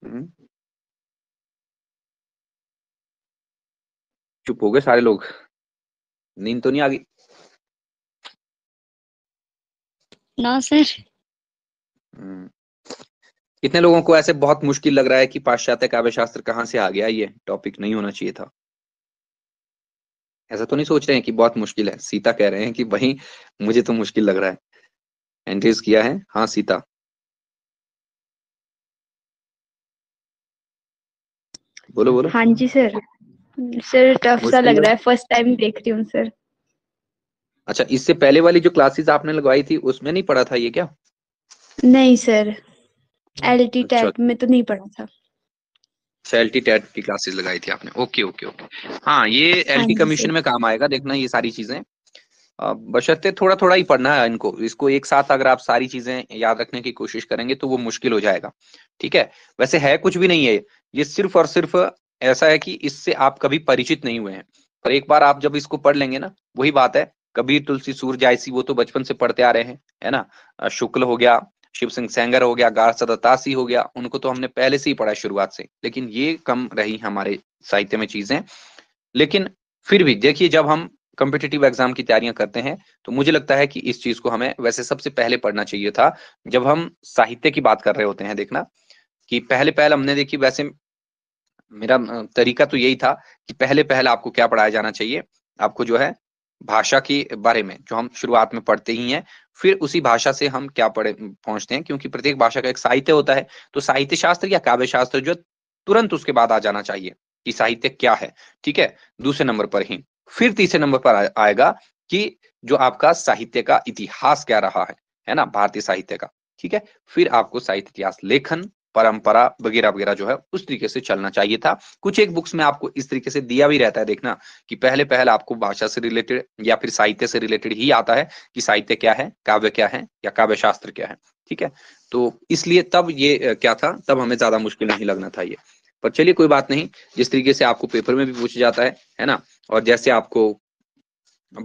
हम्म। चुप हो गए सारे लोग नींद तो नहीं आ गई ना सर हम्म। कितने लोगों को ऐसे बहुत मुश्किल लग रहा है कि पाश्चात्य काव्य शास्त्र कहाँ से आ गया ये टॉपिक नहीं होना चाहिए था ऐसा तो नहीं सोच रहे हैं कि बहुत मुश्किल है सीता कह रहे हैं कि भाई मुझे तो मुश्किल लग रहा है एंट्रीज किया है हाँ सीता बोलो बोलो हाँ जी सर सर टफ सा लग रहा है फर्स्ट टाइम देख रही हूँ सर अच्छा इससे पहले वाली जो क्लासेस आपने लगवाई थी उसमें नहीं पढ़ा था ये क्या नहीं सर एलटी टी टैट में तो नहीं पढ़ा था एल अच्छा, टेट की क्लासेस लगाई थी आपने ओके ओके ओके हाँ ये एल टी कमीशन में काम आएगा देखना ये सारी चीजें बशर्ते थोड़ा थोड़ा ही पढ़ना है इनको इसको एक साथ अगर आप सारी चीजें याद रखने की कोशिश करेंगे तो वो मुश्किल हो जाएगा ठीक है वैसे है कुछ भी नहीं है ये सिर्फ और सिर्फ ऐसा है कि इससे आप कभी परिचित नहीं हुए हैं पर एक बार आप जब इसको पढ़ लेंगे ना वही बात है कबीर तुलसी सूर जायसी वो तो बचपन से पढ़ते आ रहे हैं है ना शुक्ल हो गया शिव सिंह सेंगर हो गया गार सदतासी हो गया उनको तो हमने पहले से ही पढ़ा शुरुआत से लेकिन ये कम रही हमारे साहित्य में चीजें लेकिन फिर भी देखिए जब हम कम्पिटेटिव एग्जाम की तैयारियां करते हैं तो मुझे लगता है कि इस चीज को हमें वैसे सबसे पहले पढ़ना चाहिए था जब हम साहित्य की बात कर रहे होते हैं देखना कि पहले पहल हमने देखी वैसे मेरा तरीका तो यही था कि पहले पहल आपको क्या पढ़ाया जाना चाहिए आपको जो है भाषा के बारे में जो हम शुरुआत में पढ़ते ही हैं फिर उसी भाषा से हम क्या पढ़े पहुंचते हैं क्योंकि प्रत्येक भाषा का एक साहित्य होता है तो साहित्य शास्त्र या काव्य शास्त्र जो तुरंत उसके बाद आ जाना चाहिए कि साहित्य क्या है ठीक है दूसरे नंबर पर ही फिर तीसरे नंबर पर आ, आएगा कि जो आपका साहित्य का इतिहास क्या रहा है है ना भारतीय साहित्य का ठीक है फिर आपको साहित्य इतिहास लेखन परंपरा वगैरह वगैरह जो है उस तरीके से चलना चाहिए था कुछ एक बुक्स में आपको इस तरीके से दिया भी रहता है देखना कि पहले पहले आपको भाषा से रिलेटेड या फिर साहित्य से रिलेटेड ही आता है कि साहित्य क्या है काव्य क्या है या काव्य शास्त्र क्या है ठीक है तो इसलिए तब ये क्या था तब हमें ज्यादा मुश्किल नहीं लगना था ये पर चलिए कोई बात नहीं जिस तरीके से आपको पेपर में भी पूछा जाता है है ना और जैसे आपको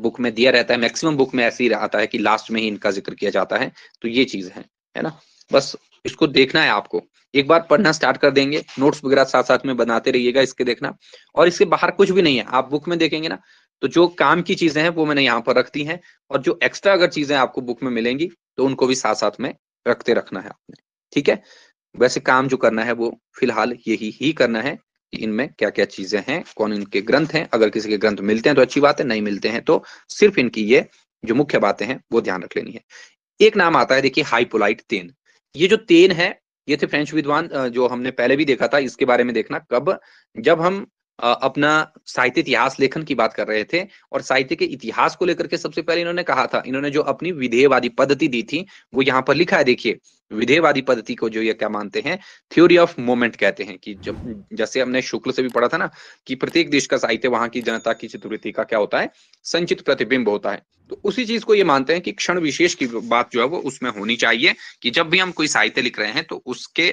बुक में दिया रहता है मैक्सिमम बुक में ऐसे ही आता है कि लास्ट में ही इनका जिक्र किया जाता है तो ये चीज है है ना बस इसको देखना है आपको एक बार पढ़ना स्टार्ट कर देंगे नोट्स वगैरह साथ साथ में बनाते रहिएगा इसके देखना और इसके बाहर कुछ भी नहीं है आप बुक में देखेंगे ना तो जो काम की चीजें हैं वो मैंने यहाँ पर रख दी है और जो एक्स्ट्रा अगर चीजें आपको बुक में मिलेंगी तो उनको भी साथ साथ में रखते रखना है आपने ठीक है वैसे काम जो करना है वो फिलहाल यही ही करना है कि इनमें क्या क्या चीजें हैं कौन इनके ग्रंथ हैं अगर किसी के ग्रंथ मिलते हैं तो अच्छी बात है नहीं मिलते हैं तो सिर्फ इनकी ये जो मुख्य बातें हैं वो ध्यान रख लेनी है एक नाम आता है देखिए हाइपोलाइट तेन ये जो तेन है ये थे फ्रेंच विद्वान जो हमने पहले भी देखा था इसके बारे में देखना कब जब हम अपना साहित्य इतिहास लेखन की बात कर रहे थे और साहित्य के इतिहास को लेकर के सबसे पहले इन्होंने कहा था इन्होंने जो अपनी विधेयवादी पद्धति दी थी वो यहाँ पर लिखा है देखिए विधेयवादी पद्धति को जो ये क्या मानते हैं थ्योरी ऑफ मोमेंट कहते हैं कि जब जैसे हमने शुक्ल से भी पढ़ा था ना कि प्रत्येक देश का साहित्य वहां की जनता की चित्रवृत्ति का क्या होता है संचित प्रतिबिंब होता है तो उसी चीज को ये मानते हैं कि क्षण विशेष की बात जो है वो उसमें होनी चाहिए कि जब भी हम कोई साहित्य लिख रहे हैं तो उसके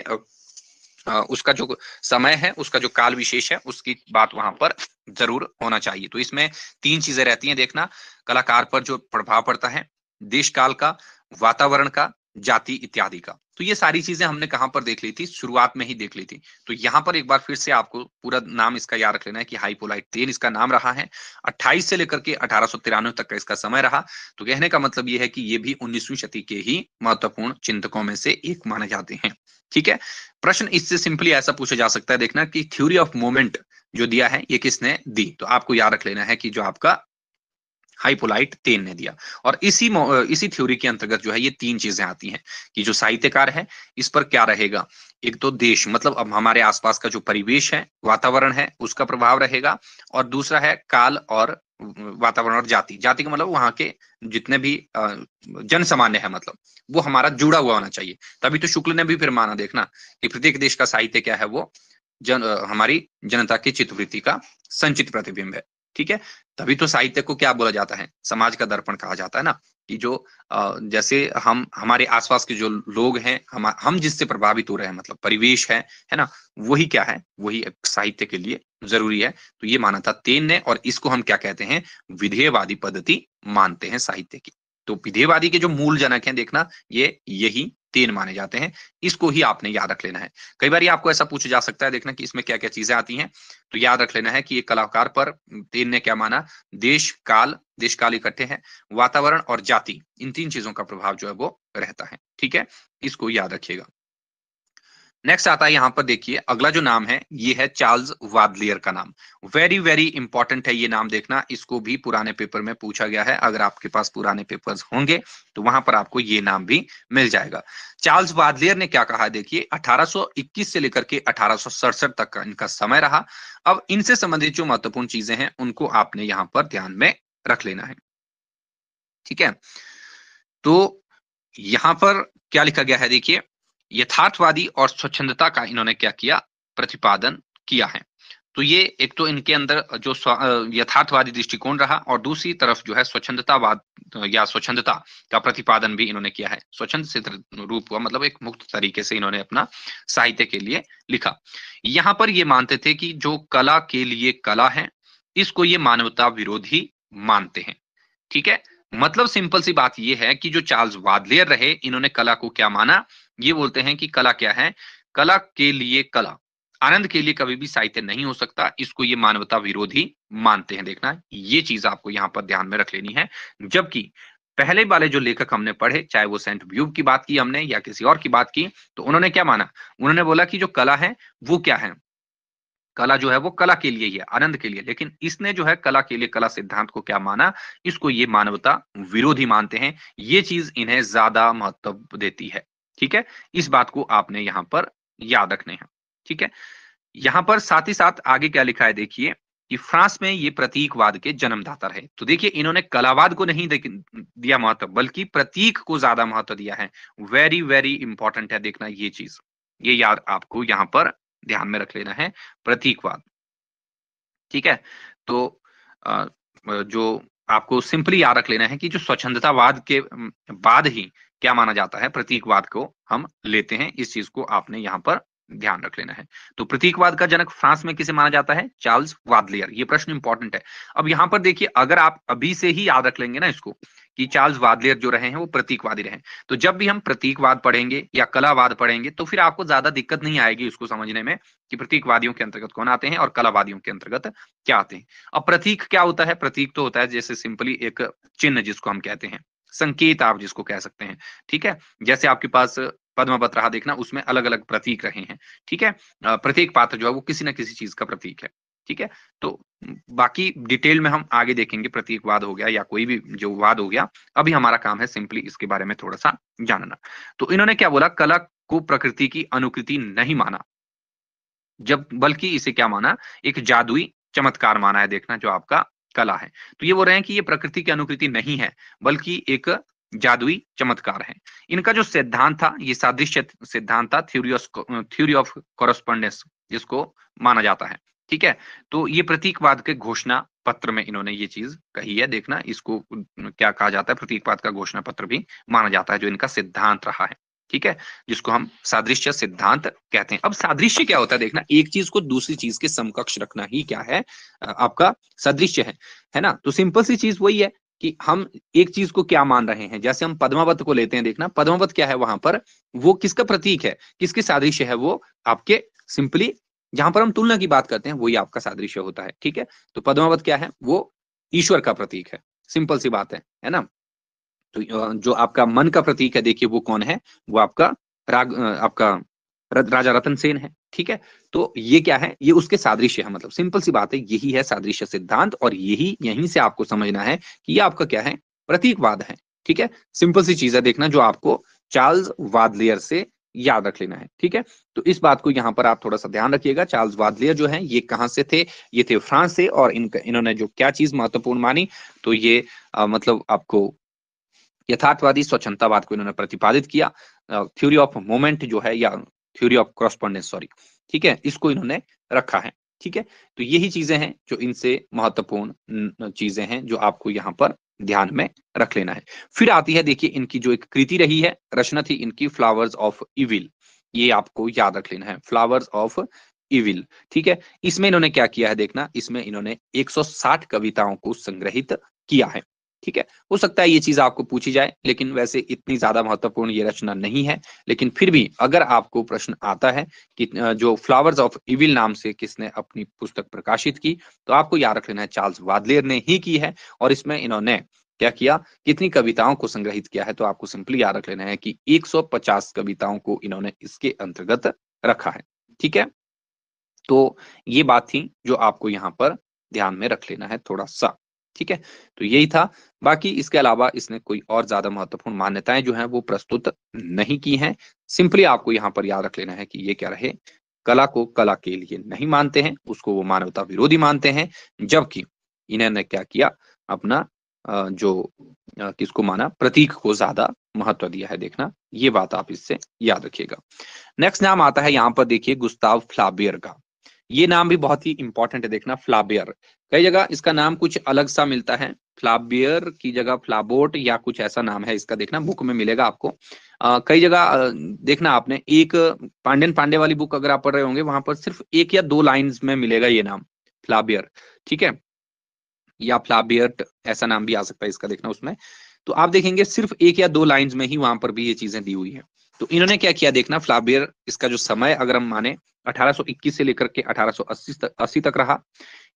उसका जो समय है उसका जो काल विशेष है उसकी बात वहां पर जरूर होना चाहिए तो इसमें तीन चीजें रहती हैं देखना कलाकार पर जो प्रभाव पड़ता है देश काल का वातावरण का जाति इत्यादि का तो ये सारी चीजें हमने कहां पर देख ली थी शुरुआत में ही देख ली थी तो यहां पर एक बार फिर से आपको पूरा नाम इसका याद रख लेना है कि हाइपोलाइट तेन इसका नाम रहा है 28 से लेकर के अठारह तक का इसका समय रहा तो कहने का मतलब ये है कि ये भी उन्नीसवीं शती के ही महत्वपूर्ण चिंतकों में से एक माने जाते हैं ठीक है प्रश्न इससे सिंपली ऐसा पूछा जा सकता है देखना कि थ्योरी ऑफ मोमेंट जो दिया है ये किसने दी तो आपको याद रख लेना है कि जो आपका हाइपोलाइट तेन ने दिया और इसी इसी थ्योरी के अंतर्गत जो है ये तीन चीजें आती हैं कि जो साहित्यकार है इस पर क्या रहेगा एक तो देश मतलब अब हमारे आसपास का जो परिवेश है वातावरण है उसका प्रभाव रहेगा और दूसरा है काल और वातावरण और जाति जाति का मतलब वहां के जितने भी जन सामान्य है मतलब वो हमारा जुड़ा हुआ होना चाहिए तभी तो शुक्ल ने भी फिर माना देखना कि प्रत्येक देश का साहित्य क्या है वो जन हमारी जनता की चित्तवृत्ति का संचित प्रतिबिंब है ठीक है तभी तो साहित्य को क्या बोला जाता है समाज का दर्पण कहा जाता है ना कि जो जैसे हम हमारे आसपास के जो लोग हैं हम हम जिससे प्रभावित हो रहे हैं मतलब परिवेश है है ना वही क्या है वही साहित्य के लिए जरूरी है तो ये माना था तेन ने और इसको हम क्या कहते हैं विधेयवादी पद्धति मानते हैं साहित्य की तो विधेयवादी के जो मूल जनक हैं देखना ये यही तीन माने जाते हैं इसको ही आपने याद रख लेना है कई बार आपको ऐसा पूछा जा सकता है देखना कि इसमें क्या क्या चीजें आती हैं तो याद रख लेना है कि एक कलाकार पर तीन ने क्या माना देश काल देश काल इकट्ठे हैं वातावरण और जाति इन तीन चीजों का प्रभाव जो है वो रहता है ठीक है इसको याद रखिएगा नेक्स्ट आता है यहाँ पर देखिए अगला जो नाम है ये है चार्ल्स वादलियर का नाम वेरी वेरी इंपॉर्टेंट है ये नाम देखना इसको भी पुराने पेपर में पूछा गया है अगर आपके पास पुराने पेपर्स होंगे तो वहां पर आपको ये नाम भी मिल जाएगा चार्ल्स वादलियर ने क्या कहा देखिए 1821 से लेकर के अठारह तक का इनका समय रहा अब इनसे संबंधित जो महत्वपूर्ण चीजें हैं उनको आपने यहाँ पर ध्यान में रख लेना है ठीक है तो यहाँ पर क्या लिखा गया है देखिए यथार्थवादी और स्वच्छंदता का इन्होंने क्या किया प्रतिपादन किया है तो ये एक तो इनके अंदर जो यथार्थवादी दृष्टिकोण रहा और दूसरी तरफ जो है स्वच्छंदतावाद या स्वच्छंदता का प्रतिपादन भी इन्होंने किया है स्वच्छंद रूप हुआ मतलब एक मुक्त तरीके से इन्होंने अपना साहित्य के लिए लिखा यहाँ पर ये मानते थे कि जो कला के लिए कला है इसको ये मानवता विरोधी मानते हैं ठीक है मतलब सिंपल सी बात यह है कि जो चार्ल्स वादलेयर रहे इन्होंने कला को क्या माना ये बोलते हैं कि कला क्या है कला के लिए कला आनंद के लिए कभी भी साहित्य नहीं हो सकता इसको ये मानवता विरोधी मानते हैं देखना ये चीज आपको यहाँ पर ध्यान में रख लेनी है जबकि पहले वाले जो लेखक हमने पढ़े चाहे वो सेंट व्यूब की बात की हमने या किसी और की बात की तो उन्होंने क्या माना उन्होंने बोला कि जो कला है वो क्या है कला जो है वो कला के लिए ही है आनंद के लिए लेकिन इसने जो है कला के लिए कला सिद्धांत को क्या माना इसको ये मानवता विरोधी मानते हैं ये चीज इन्हें ज्यादा महत्व देती है ठीक है इस बात को आपने यहां पर याद रखने हैं ठीक है यहां पर साथ ही साथ आगे क्या लिखा है देखिए कि फ्रांस में ये प्रतीकवाद के जन्मदाता रहे तो देखिए इन्होंने कलावाद को नहीं दिया महत्व बल्कि प्रतीक को ज्यादा महत्व दिया है वेरी वेरी इंपॉर्टेंट है देखना ये चीज ये याद आपको यहां पर ध्यान में रख लेना है प्रतीकवाद ठीक है तो जो आपको सिंपली याद रख लेना है कि जो स्वच्छंदतावाद के बाद ही क्या माना जाता है प्रतीकवाद को हम लेते हैं इस चीज को आपने यहाँ पर ध्यान रख लेना है तो प्रतीकवाद का जनक फ्रांस में किसे माना जाता है चार्ल्स वादलियर ये प्रश्न इंपॉर्टेंट है अब यहाँ पर देखिए अगर आप अभी से ही याद रख लेंगे ना इसको कि चार्ल्स वादलियर जो रहे हैं वो प्रतीकवादी रहे तो जब भी हम प्रतीकवाद पढ़ेंगे या कलावाद पढ़ेंगे तो फिर आपको ज्यादा दिक्कत नहीं आएगी उसको समझने में कि प्रतीकवादियों के अंतर्गत कौन आते हैं और कलावादियों के अंतर्गत क्या आते हैं अब प्रतीक क्या होता है प्रतीक तो होता है जैसे सिंपली एक चिन्ह जिसको हम कहते हैं संकेत आप जिसको कह सकते हैं ठीक है जैसे आपके पास पद्मावत रहा देखना उसमें अलग अलग प्रतीक रहे हैं ठीक है प्रत्येक पात्र जो है वो किसी ना किसी चीज का प्रतीक है ठीक है तो बाकी डिटेल में हम आगे देखेंगे प्रतीकवाद हो गया या कोई भी जो वाद हो गया अभी हमारा काम है सिंपली इसके बारे में थोड़ा सा जानना तो इन्होंने क्या बोला कला को प्रकृति की अनुकृति नहीं माना जब बल्कि इसे क्या माना एक जादुई चमत्कार माना है देखना जो आपका कला है तो ये बोल रहे हैं कि ये प्रकृति की अनुकृति नहीं है बल्कि एक जादुई चमत्कार है इनका जो सिद्धांत था ये सादृश्य सिद्धांत था theory of theory of correspondence जिसको माना जाता है ठीक है तो ये प्रतीकवाद के घोषणा पत्र में इन्होंने ये चीज कही है देखना इसको क्या कहा जाता है प्रतीकवाद का घोषणा पत्र भी माना जाता है जो इनका सिद्धांत रहा है ठीक है जिसको हम सादृश्य सिद्धांत कहते हैं अब सादृश्य क्या होता है देखना एक चीज को दूसरी चीज के समकक्ष रखना ही क्या है आपका सदृश्य है है ना तो सिंपल सी चीज वही है कि हम एक चीज को क्या मान रहे हैं जैसे हम पद्मावत को लेते हैं देखना पद्मावत क्या है वहां पर वो किसका प्रतीक है किसके सादृश्य है वो आपके सिंपली जहां पर हम तुलना की बात करते हैं वही आपका सादृश्य होता है ठीक है तो पद्मावत क्या है वो ईश्वर का प्रतीक है सिंपल सी बात है है ना तो जो आपका मन का प्रतीक है देखिए वो कौन है वो आपका राग आपका राजा रतन सेन है ठीक है तो ये क्या है ये उसके सादृश्य है मतलब सिंपल सी बात है यही है सादृश्य सिद्धांत और यही यहीं से आपको समझना है कि ये आपका क्या है प्रतीकवाद है ठीक है सिंपल सी चीज है देखना जो आपको चार्ल्स वादलेयर से याद रख लेना है ठीक है तो इस बात को यहाँ पर आप थोड़ा सा ध्यान रखिएगा चार्ल्स वादलेयर जो है ये कहाँ से थे ये थे फ्रांस से और इनका इन्होंने जो क्या चीज महत्वपूर्ण मानी तो ये आ, मतलब आपको यथार्थवादी स्वच्छतावाद को इन्होंने प्रतिपादित किया थ्योरी ऑफ मोमेंट जो है या थ्योरी ऑफ क्रॉस्पॉन्डेंस सॉरी ठीक है इसको इन्होंने रखा है ठीक है तो यही चीजें हैं जो इनसे महत्वपूर्ण चीजें हैं जो आपको यहाँ पर ध्यान में रख लेना है फिर आती है देखिए इनकी जो एक कृति रही है रचना थी इनकी फ्लावर्स ऑफ इविल ये आपको याद रख लेना है फ्लावर्स ऑफ इविल ठीक है इसमें इन्होंने क्या किया है देखना इसमें इन्होंने 160 कविताओं को संग्रहित किया है ठीक है हो सकता है ये चीज आपको पूछी जाए लेकिन वैसे इतनी ज्यादा महत्वपूर्ण ये रचना नहीं है लेकिन फिर भी अगर आपको प्रश्न आता है कि जो फ्लावर्स ऑफ इविल नाम से किसने अपनी पुस्तक प्रकाशित की तो आपको याद रख लेना है चार्ल्स वादलेर ने ही की है और इसमें इन्होंने क्या किया कितनी कविताओं को संग्रहित किया है तो आपको सिंपली याद रख लेना है कि 150 कविताओं को इन्होंने इसके अंतर्गत रखा है ठीक है तो ये बात थी जो आपको यहाँ पर ध्यान में रख लेना है थोड़ा सा ठीक है तो यही था बाकी इसके अलावा इसने कोई और ज्यादा महत्वपूर्ण मान्यताएं जो हैं वो प्रस्तुत नहीं की हैं सिंपली आपको यहाँ पर याद रख लेना है कि ये क्या रहे कला को कला के लिए नहीं मानते हैं उसको वो मानवता विरोधी मानते हैं जबकि इन्होंने क्या किया अपना जो किसको माना प्रतीक को ज्यादा महत्व दिया है देखना ये बात आप इससे याद रखिएगा नेक्स्ट नाम आता है यहाँ पर देखिए गुस्ताव फ्लाबियर का ये नाम भी बहुत ही इंपॉर्टेंट है देखना फ्लाबियर कई जगह इसका नाम कुछ अलग सा मिलता है फ्लाबियर की जगह फ्लाबोट या कुछ ऐसा नाम है इसका देखना बुक में मिलेगा आपको आ, कई जगह देखना आपने एक पांडेन पांडे वाली बुक अगर आप पढ़ रहे होंगे वहां पर सिर्फ एक या दो लाइंस में मिलेगा ये नाम फ्लाबियर ठीक है या फ्लाबियर्ट ऐसा नाम भी आ सकता है इसका देखना उसमें तो आप देखेंगे सिर्फ एक या दो लाइंस में ही वहां पर भी ये चीजें दी हुई है तो इन्होंने क्या किया देखना फ्लाबियर इसका जो समय अगर हम माने 1821 से लेकर के 1880 तक 80 तक रहा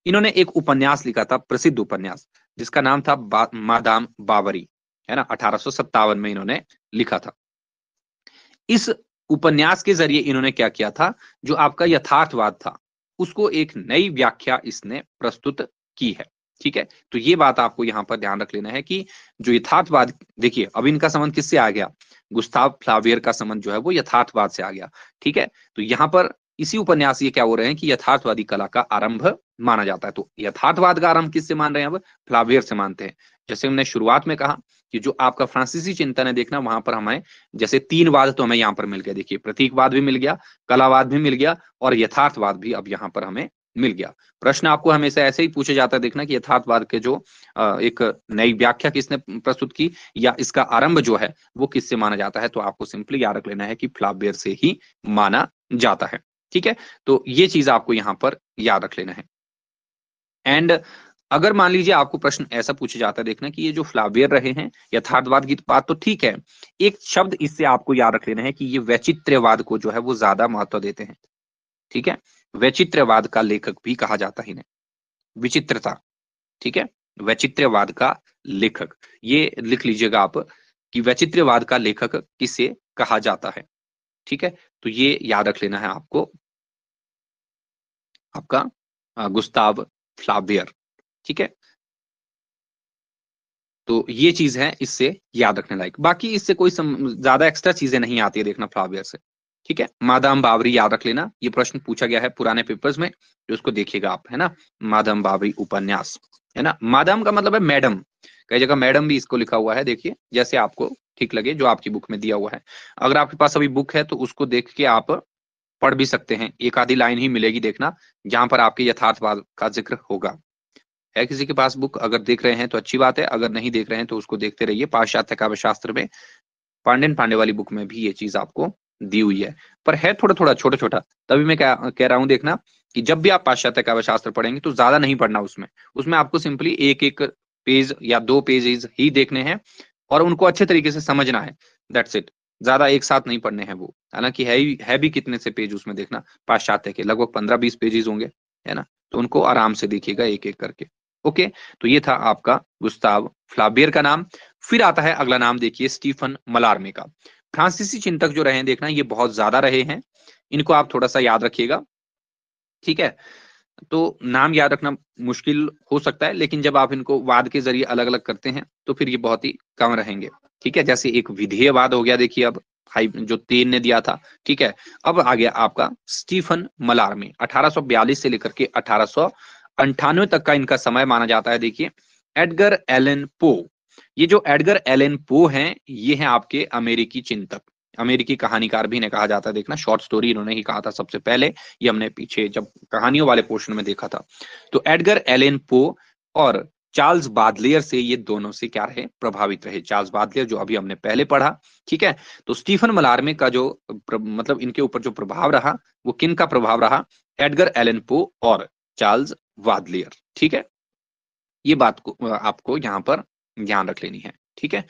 इन्होंने एक उपन्यास लिखा था प्रसिद्ध उपन्यास जिसका नाम था बा, मादाम बावरी है ना अठारह में इन्होंने लिखा था इस उपन्यास के जरिए इन्होंने क्या किया था जो आपका यथार्थवाद था उसको एक नई व्याख्या इसने प्रस्तुत की है ठीक है तो ये बात आपको यहाँ पर ध्यान रख लेना है कि जो यथार्थवाद देखिए अब इनका संबंध किससे आ गया गुस्ताव फ्लावियर का संबंध जो है वो यथार्थवाद से आ गया ठीक है तो यहाँ पर इसी उपन्यास ये क्या हो रहे हैं कि यथार्थवादी कला का आरंभ माना जाता है तो यथार्थवाद का आरंभ किससे मान रहे हैं अब फ्लावेर से मानते हैं जैसे हमने शुरुआत में कहा कि जो आपका फ्रांसीसी चिंतन है देखना वहां पर हमें जैसे तीन वाद तो हमें यहाँ पर मिल गया देखिए प्रतीकवाद भी मिल गया कलावाद भी मिल गया और यथार्थवाद भी अब यहाँ पर हमें मिल गया प्रश्न आपको हमेशा ऐसे ही पूछा जाता है देखना कि यथार्थवाद के जो एक नई व्याख्या किसने प्रस्तुत की या इसका आरंभ जो है वो किससे माना जाता है तो आपको सिंपली याद रख लेना है कि फ्लाबेर से ही माना जाता है ठीक है तो ये चीज आपको यहाँ पर याद रख लेना है एंड अगर मान लीजिए आपको प्रश्न ऐसा पूछा जाता है देखना कि ये जो फ्लावियर रहे हैं यथार्थवाद की बात तो ठीक है एक शब्द इससे आपको याद रख लेना है कि ये वैचित्र्यवाद को जो है वो ज्यादा महत्व देते हैं ठीक है वैचित्र्यवाद का लेखक भी कहा जाता है इन्हें विचित्रता ठीक है वैचित्र्यवाद का लेखक ये लिख लीजिएगा आप कि वैचित्र्यवाद का लेखक किसे कहा जाता है ठीक है तो ये याद रख लेना है आपको आपका गुस्ताव फ्लावियर ठीक है तो ये चीज है इससे याद रखने लायक बाकी इससे कोई ज्यादा एक्स्ट्रा चीजें नहीं आती है देखना फ्लावियर से ठीक है मादाम बावरी याद रख लेना ये प्रश्न पूछा गया है पुराने पेपर्स में जो उसको देखिएगा आप है ना मादाम बावरी उपन्यास है ना मादाम का मतलब है मैडम कई जगह मैडम भी इसको लिखा हुआ है देखिए जैसे आपको ठीक लगे जो आपकी बुक में दिया हुआ है अगर आपके पास अभी बुक है तो उसको देख के आप पढ़ भी सकते हैं एक आधी लाइन ही मिलेगी देखना जहां पर आपके यथार्थवाद का जिक्र होगा है किसी के पास बुक अगर देख रहे हैं तो अच्छी बात है अगर नहीं देख रहे हैं तो उसको देखते रहिए पाश्चात्य काव्य शास्त्र में पांडेन पांडे वाली बुक में भी ये चीज आपको दी हुई है पर है थोड़ा थोड़ा छोटा छोटा तभी मैं कह, कह रहा हूं देखना कि जब भी आप पाश्चात्य काव्य शास्त्र पढ़ेंगे तो ज्यादा नहीं पढ़ना उसमें उसमें आपको सिंपली एक एक पेज या दो पेजेस ही देखने हैं और उनको अच्छे तरीके से समझना है दैट्स इट ज्यादा एक साथ नहीं पढ़ने हैं वो हालांकि है है भी कितने से पेज उसमें देखना पाश्चात्य के लगभग पंद्रह बीस पेजेस होंगे है ना तो उनको आराम से देखिएगा एक एक करके ओके तो ये था आपका गुस्ताव फ्लाबियर का नाम फिर आता है अगला नाम देखिए स्टीफन मलार्मे का फ्रांसीसी चिंतक जो रहे देखना ये बहुत ज्यादा रहे हैं इनको आप थोड़ा सा याद रखिएगा ठीक है तो नाम याद रखना मुश्किल हो सकता है लेकिन जब आप इनको वाद के जरिए अलग अलग करते हैं तो फिर ये बहुत ही कम रहेंगे ठीक है जैसे एक विधेय वाद हो गया देखिए अब हाई जो तेन ने दिया था ठीक है अब आ गया आपका स्टीफन मलार में अठारह से लेकर के अठारह तक का इनका समय माना जाता है देखिए एडगर एलन पो ये जो एडगर एलन पो हैं ये हैं आपके अमेरिकी चिंतक अमेरिकी कहानीकार भी ने कहा जाता है देखना शॉर्ट स्टोरी इन्होंने ही कहा था सबसे पहले ये हमने पीछे जब कहानियों वाले पोर्शन में देखा था तो एडगर एलेन पो और चार्ल्स बादलियर से ये दोनों से क्या रहे प्रभावित रहे चार्ल्स बादलियर जो अभी हमने पहले पढ़ा ठीक है तो स्टीफन मलार्मे का जो मतलब इनके ऊपर जो प्रभाव रहा वो किन का प्रभाव रहा एडगर एलन पो और चार्ल्स वादलियर ठीक है ये बात को आपको यहाँ पर ध्यान रख लेनी है ठीक है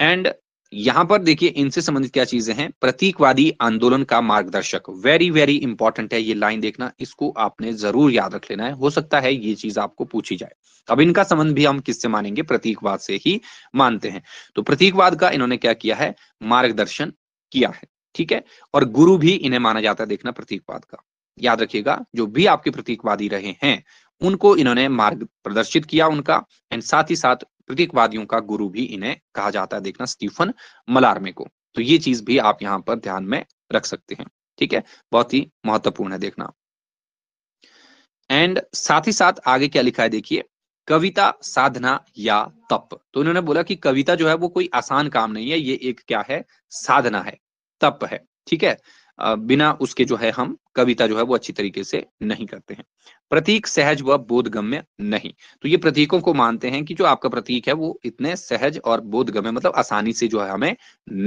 एंड यहां पर देखिए इनसे संबंधित क्या चीजें हैं प्रतीकवादी आंदोलन का मार्गदर्शक वेरी वेरी इंपॉर्टेंट है ये लाइन देखना इसको आपने जरूर याद रख लेना है हो सकता है ये चीज आपको पूछी जाए अब इनका संबंध भी हम किससे मानेंगे प्रतीकवाद से ही मानते हैं तो प्रतीकवाद का इन्होंने क्या किया है मार्गदर्शन किया है ठीक है और गुरु भी इन्हें माना जाता है देखना प्रतीकवाद का याद रखिएगा जो भी आपके प्रतीकवादी रहे हैं उनको इन्होंने मार्ग प्रदर्शित किया उनका एंड साथ ही साथ प्रतीकवादियों का गुरु भी इन्हें कहा जाता है देखना स्टीफन मलार्मे को तो ये चीज भी आप यहाँ पर ध्यान में रख सकते हैं ठीक है बहुत ही महत्वपूर्ण है देखना एंड साथ ही साथ आगे क्या लिखा है देखिए कविता साधना या तप तो इन्होंने बोला कि कविता जो है वो कोई आसान काम नहीं है ये एक क्या है साधना है तप है ठीक है बिना उसके जो है हम कविता जो है वो अच्छी तरीके से नहीं करते हैं प्रतीक सहज व बोधगम्य नहीं तो ये प्रतीकों को मानते हैं कि जो आपका प्रतीक है वो इतने सहज और बोधगम्य मतलब आसानी से जो है हमें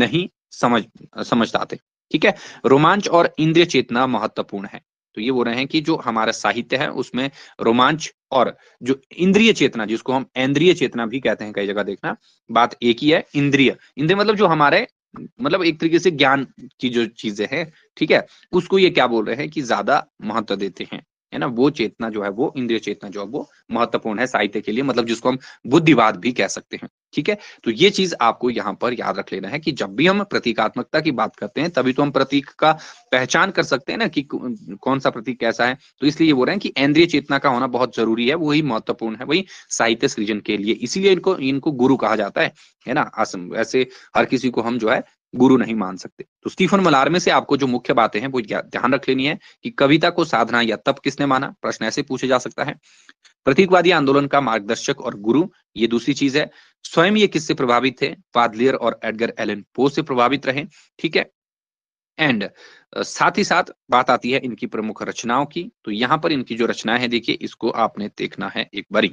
नहीं समझ समझ आते ठीक है रोमांच और इंद्रिय चेतना महत्वपूर्ण है तो ये बोल रहे हैं कि जो हमारा साहित्य है उसमें रोमांच और जो इंद्रिय चेतना जिसको हम इंद्रिय चेतना भी कहते हैं कई जगह देखना बात एक ही है इंद्रिय इंद्रिय मतलब जो हमारे मतलब एक तरीके से ज्ञान की जो चीजें हैं ठीक है उसको ये क्या बोल रहे हैं कि ज्यादा महत्व देते हैं है ना वो चेतना जो है वो इंद्रिय चेतना जो है वो महत्वपूर्ण है साहित्य के लिए मतलब जिसको हम बुद्धिवाद भी कह सकते हैं ठीक है तो ये चीज आपको यहाँ पर याद रख लेना है कि जब भी हम प्रतीकात्मकता की बात करते हैं तभी तो हम प्रतीक का पहचान कर सकते हैं ना कि कौन सा प्रतीक कैसा है तो इसलिए ये बोल रहे हैं कि इंद्रिय चेतना का होना बहुत जरूरी है वही महत्वपूर्ण है वही साहित्य सृजन के लिए इसीलिए इनको इनको गुरु कहा जाता है है ना असम ऐसे हर किसी को हम जो है गुरु नहीं मान सकते तो स्टीफन मलार में से आपको जो मुख्य बातें हैं वो ध्यान रख लेनी है कि कविता को साधना या तप किसने माना प्रश्न ऐसे पूछे जा सकता है प्रतीकवादी आंदोलन का मार्गदर्शक और गुरु ये दूसरी चीज है स्वयं ये किससे प्रभावित थे पादलियर और एडगर एलन पो से प्रभावित रहे ठीक है एंड साथ ही साथ बात आती है इनकी प्रमुख रचनाओं की तो यहां पर इनकी जो रचनाएं हैं देखिए इसको आपने देखना है एक बारी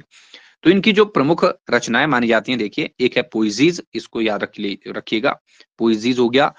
तो इनकी जो प्रमुख रचनाएं मानी जाती हैं देखिए एक है पोइजीज इसको याद रख रखिएगा पोइजीज हो गया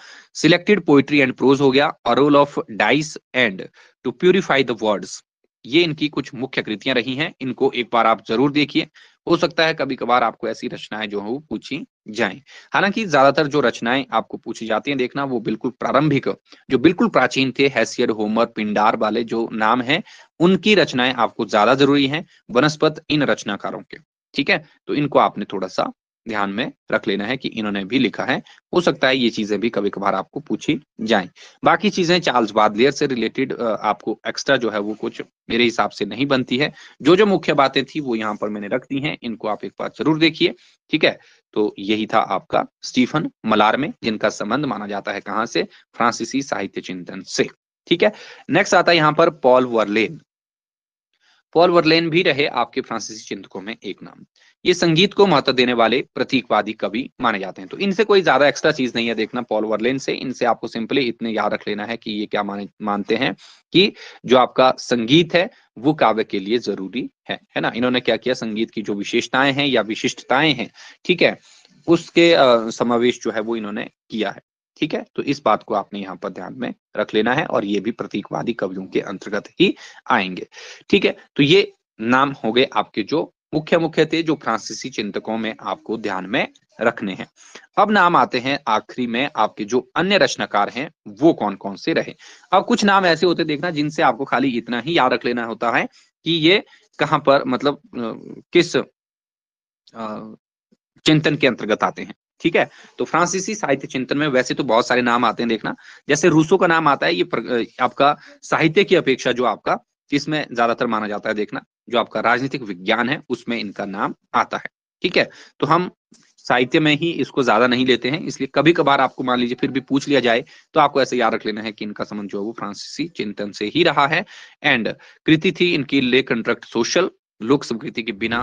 सिलेक्टेड पोइट्री एंड प्रोज हो गया a roll of dice and to purify the words ये इनकी कुछ मुख्य कृतियां रही हैं इनको एक बार आप जरूर देखिए हो सकता है कभी कभार आपको ऐसी रचनाएं जो वो पूछी जाए हालांकि ज्यादातर जो रचनाएं आपको पूछी जाती हैं देखना वो बिल्कुल प्रारंभिक जो बिल्कुल प्राचीन थे हैसियर होमर पिंडार वाले जो नाम है उनकी रचनाएं आपको ज्यादा जरूरी है वनस्पत इन रचनाकारों के ठीक है तो इनको आपने थोड़ा सा ध्यान में रख लेना है कि इन्होंने भी लिखा है हो सकता है ये चीजें भी कभी कभार आपको पूछी जाएं बाकी चीजें चार्ल्स बादलियर से रिलेटेड आपको एक्स्ट्रा जो है वो कुछ मेरे हिसाब से नहीं बनती है जो जो मुख्य बातें थी वो यहाँ पर मैंने रख दी हैं इनको आप एक बार जरूर देखिए ठीक है तो यही था आपका स्टीफन मलार में जिनका संबंध माना जाता है कहाँ से फ्रांसीसी साहित्य चिंतन से ठीक है नेक्स्ट आता है यहाँ पर पॉल वर्लेन पॉल वर्लेन भी रहे आपके फ्रांसीसी चिंतकों में एक नाम ये संगीत को महत्व देने वाले प्रतीकवादी कवि माने जाते हैं तो इनसे कोई ज्यादा एक्स्ट्रा चीज नहीं है देखना पॉल वर्लेन से इनसे आपको सिंपली इतने याद रख लेना है कि ये क्या माने मानते हैं कि जो आपका संगीत है वो काव्य के लिए जरूरी है है ना इन्होंने क्या किया संगीत की जो विशेषताएं हैं या विशिष्टताएं हैं ठीक है उसके समावेश जो है वो इन्होंने किया है ठीक है तो इस बात को आपने यहाँ पर ध्यान में रख लेना है और ये भी प्रतीकवादी कवियों के अंतर्गत ही आएंगे ठीक है तो ये नाम हो गए आपके जो मुख्य मुख्य थे जो फ्रांसीसी चिंतकों में आपको ध्यान में रखने हैं अब नाम आते हैं आखिरी में आपके जो अन्य रचनाकार हैं वो कौन कौन से रहे अब कुछ नाम ऐसे होते देखना जिनसे आपको खाली इतना ही याद रख लेना होता है कि ये कहाँ पर मतलब किस चिंतन के अंतर्गत आते हैं ठीक है तो फ्रांसीसी साहित्य चिंतन में वैसे तो बहुत सारे नाम आते हैं देखना जैसे रूसो का नाम आता है ये आपका साहित्य की अपेक्षा जो आपका इसमें ज्यादातर माना जाता है देखना जो आपका राजनीतिक विज्ञान है उसमें इनका नाम आता है ठीक है तो हम साहित्य में ही इसको ज्यादा नहीं लेते हैं इसलिए कभी कभार आपको मान लीजिए फिर भी पूछ लिया जाए तो आपको ऐसे याद रख लेना है कि इनका संबंध जो है वो फ्रांसीसी चिंतन से ही रहा है एंड कृति थी इनकी ले कंट्रक्ट सोशल लोक स्वीकृति के बिना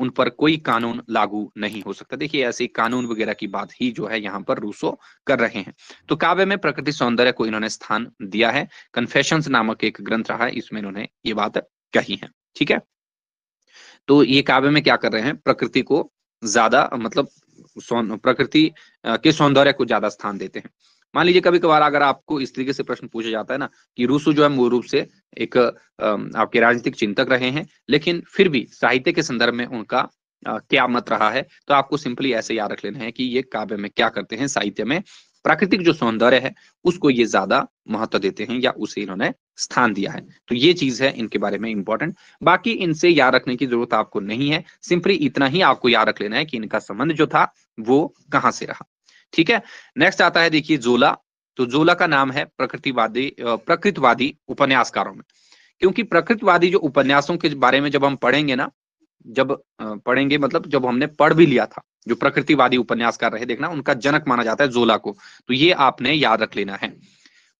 उन पर कोई कानून लागू नहीं हो सकता देखिए ऐसे कानून वगैरह की बात ही जो है यहाँ पर रूसो कर रहे हैं तो काव्य में प्रकृति सौंदर्य को इन्होंने स्थान दिया है कन्फेशन नामक एक ग्रंथ रहा है इसमें इन्होंने ये बात कही है ठीक है तो ये काव्य में क्या कर रहे हैं प्रकृति को ज्यादा मतलब प्रकृति के सौंदर्य को ज्यादा स्थान देते हैं मान लीजिए कभी कभार अगर आपको इस तरीके से प्रश्न पूछा जाता है ना कि रूसो जो है मूल रूप से एक आपके राजनीतिक चिंतक रहे हैं लेकिन फिर भी साहित्य के संदर्भ में उनका क्या मत रहा है तो आपको सिंपली ऐसे याद रख लेना है कि ये काव्य में क्या करते हैं साहित्य में प्राकृतिक जो सौंदर्य है उसको ये ज्यादा महत्व देते हैं या उसे इन्होंने स्थान दिया है तो ये चीज है इनके बारे में इंपॉर्टेंट बाकी इनसे याद रखने की जरूरत आपको नहीं है सिंपली इतना ही आपको याद रख लेना है कि इनका संबंध जो था वो कहाँ से रहा ठीक है नेक्स्ट आता है देखिए जोला तो जोला का नाम है प्रकृतिवादी प्रकृतवादी उपन्यासकारों में क्योंकि प्रकृतवादी जो उपन्यासों के बारे में जब हम पढ़ेंगे ना जब पढ़ेंगे मतलब जब हमने पढ़ भी लिया था जो प्रकृतिवादी उपन्यासकार रहे देखना उनका जनक माना जाता है जोला को तो ये आपने याद रख लेना है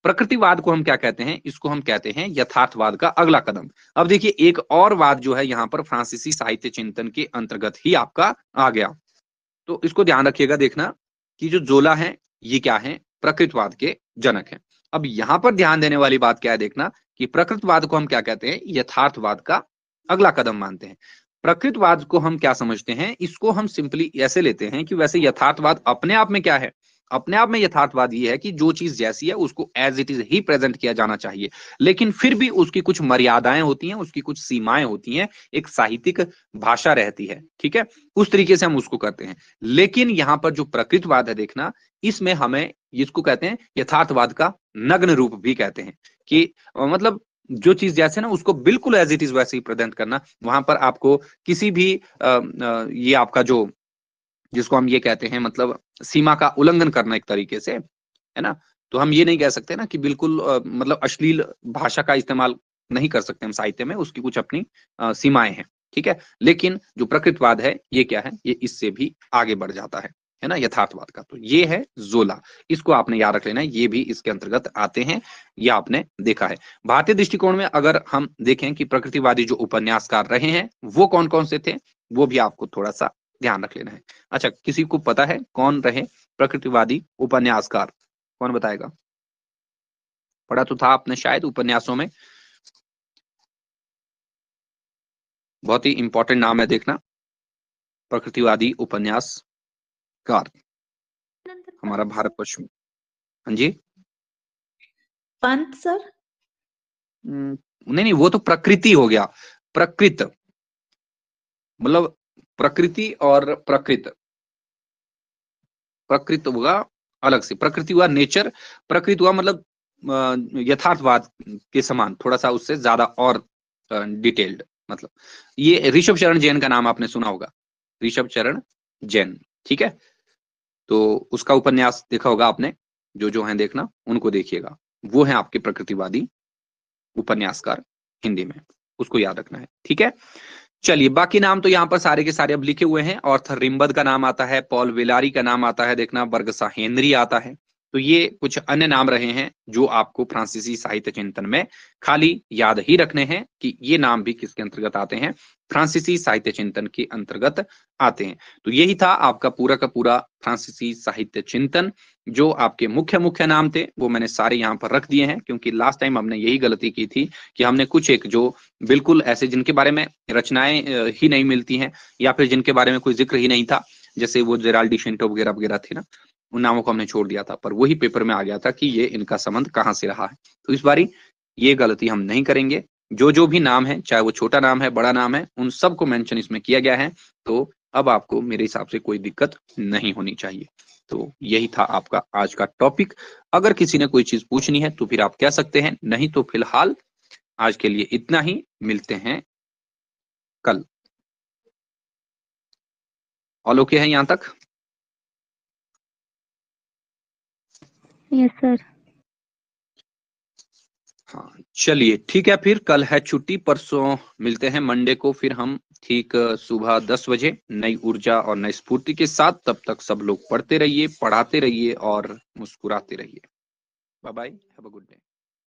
प्रकृतिवाद को हम क्या कहते हैं इसको हम कहते हैं यथार्थवाद का अगला कदम अब देखिए एक और वाद जो है यहाँ पर फ्रांसीसी साहित्य चिंतन के अंतर्गत ही आपका आ गया तो इसको ध्यान रखिएगा देखना कि जो जोला है ये क्या है प्रकृतवाद के जनक है अब यहां पर ध्यान देने वाली बात क्या है देखना कि प्रकृतवाद को हम क्या कहते हैं यथार्थवाद का अगला कदम मानते हैं प्रकृतवाद को हम क्या समझते हैं इसको हम सिंपली ऐसे लेते हैं कि वैसे यथार्थवाद अपने आप में क्या है अपने आप में यथार्थवाद ये है कि जो चीज जैसी है उसको एज इट इज ही प्रेजेंट किया जाना चाहिए लेकिन फिर भी उसकी कुछ मर्यादाएं होती हैं उसकी कुछ सीमाएं होती हैं एक साहित्यिक भाषा रहती है ठीक है उस तरीके से हम उसको करते हैं लेकिन यहाँ पर जो प्रकृतवाद है देखना इसमें हमें इसको कहते हैं यथार्थवाद का नग्न रूप भी कहते हैं कि मतलब जो चीज जैसे ना उसको बिल्कुल एज इट इज वैसे ही प्रेजेंट करना वहां पर आपको किसी भी आ, आ, ये आपका जो जिसको हम ये कहते हैं मतलब सीमा का उल्लंघन करना एक तरीके से है ना तो हम ये नहीं कह सकते ना कि बिल्कुल मतलब अश्लील भाषा का इस्तेमाल नहीं कर सकते हम साहित्य में उसकी कुछ अपनी सीमाएं हैं ठीक है लेकिन जो प्रकृतवाद है ये क्या है ये इससे भी आगे बढ़ जाता है है ना यथार्थवाद का तो ये है जोला इसको आपने याद रख लेना ये भी इसके अंतर्गत आते हैं यह आपने देखा है भारतीय दृष्टिकोण में अगर हम देखें कि प्रकृतिवादी जो उपन्यासकार रहे हैं वो कौन कौन से थे वो भी आपको थोड़ा सा ध्यान रख लेना है अच्छा किसी को पता है कौन रहे प्रकृतिवादी उपन्यासकार कौन बताएगा पढ़ा तो था आपने शायद उपन्यासों में बहुत ही इंपॉर्टेंट नाम है देखना प्रकृतिवादी उपन्यासकार हमारा भारतवर्ष में हाँ जी पंत सर हम्म, नहीं नहीं वो तो प्रकृति हो गया प्रकृत मतलब प्रकृति और प्रकृत प्रकृत हुआ अलग से प्रकृति हुआ नेचर प्रकृति हुआ मतलब यथार्थवाद के समान थोड़ा सा उससे ज्यादा और डिटेल्ड मतलब ये ऋषभ चरण जैन का नाम आपने सुना होगा ऋषभ चरण जैन ठीक है तो उसका उपन्यास देखा होगा आपने जो जो है देखना उनको देखिएगा वो है आपके प्रकृतिवादी उपन्यासकार हिंदी में उसको याद रखना है ठीक है चलिए बाकी नाम तो यहाँ पर सारे के सारे अब लिखे हुए हैं ऑर्थर रिम्बद का नाम आता है पॉल विलारी का नाम आता है देखना बर्गसा हेनरी आता है तो ये कुछ अन्य नाम रहे हैं जो आपको फ्रांसीसी साहित्य चिंतन में खाली याद ही रखने हैं कि ये नाम भी किसके अंतर्गत आते हैं फ्रांसीसी साहित्य चिंतन के अंतर्गत आते हैं तो यही था आपका पूरा का पूरा फ्रांसीसी साहित्य चिंतन जो आपके मुख्य मुख्य नाम थे वो मैंने सारे यहाँ पर रख दिए हैं क्योंकि लास्ट टाइम हमने यही गलती की थी कि हमने कुछ एक जो बिल्कुल ऐसे जिनके बारे में रचनाएं ही नहीं मिलती हैं या फिर जिनके बारे में कोई जिक्र ही नहीं था जैसे वो जेराल्डी शिंटो वगैरह वगैरह थे ना उन नामों को हमने छोड़ दिया था पर वही पेपर में आ गया था कि ये इनका संबंध कहाँ से रहा है तो इस बारी ये गलती हम नहीं करेंगे जो जो भी नाम है चाहे वो छोटा नाम है बड़ा नाम है उन सबको मैंशन इसमें किया गया है तो अब आपको मेरे हिसाब से कोई दिक्कत नहीं होनी चाहिए तो यही था आपका आज का टॉपिक अगर किसी ने कोई चीज पूछनी है तो फिर आप कह सकते हैं नहीं तो फिलहाल आज के लिए इतना ही मिलते हैं कल ऑल ओके है यहां तक यस सर हाँ चलिए ठीक है फिर कल है छुट्टी परसों मिलते हैं मंडे को फिर हम ठीक सुबह दस बजे नई ऊर्जा और नई स्फूर्ति के साथ तब तक सब लोग पढ़ते रहिए पढ़ाते रहिए और मुस्कुराते रहिए bye bye have a good day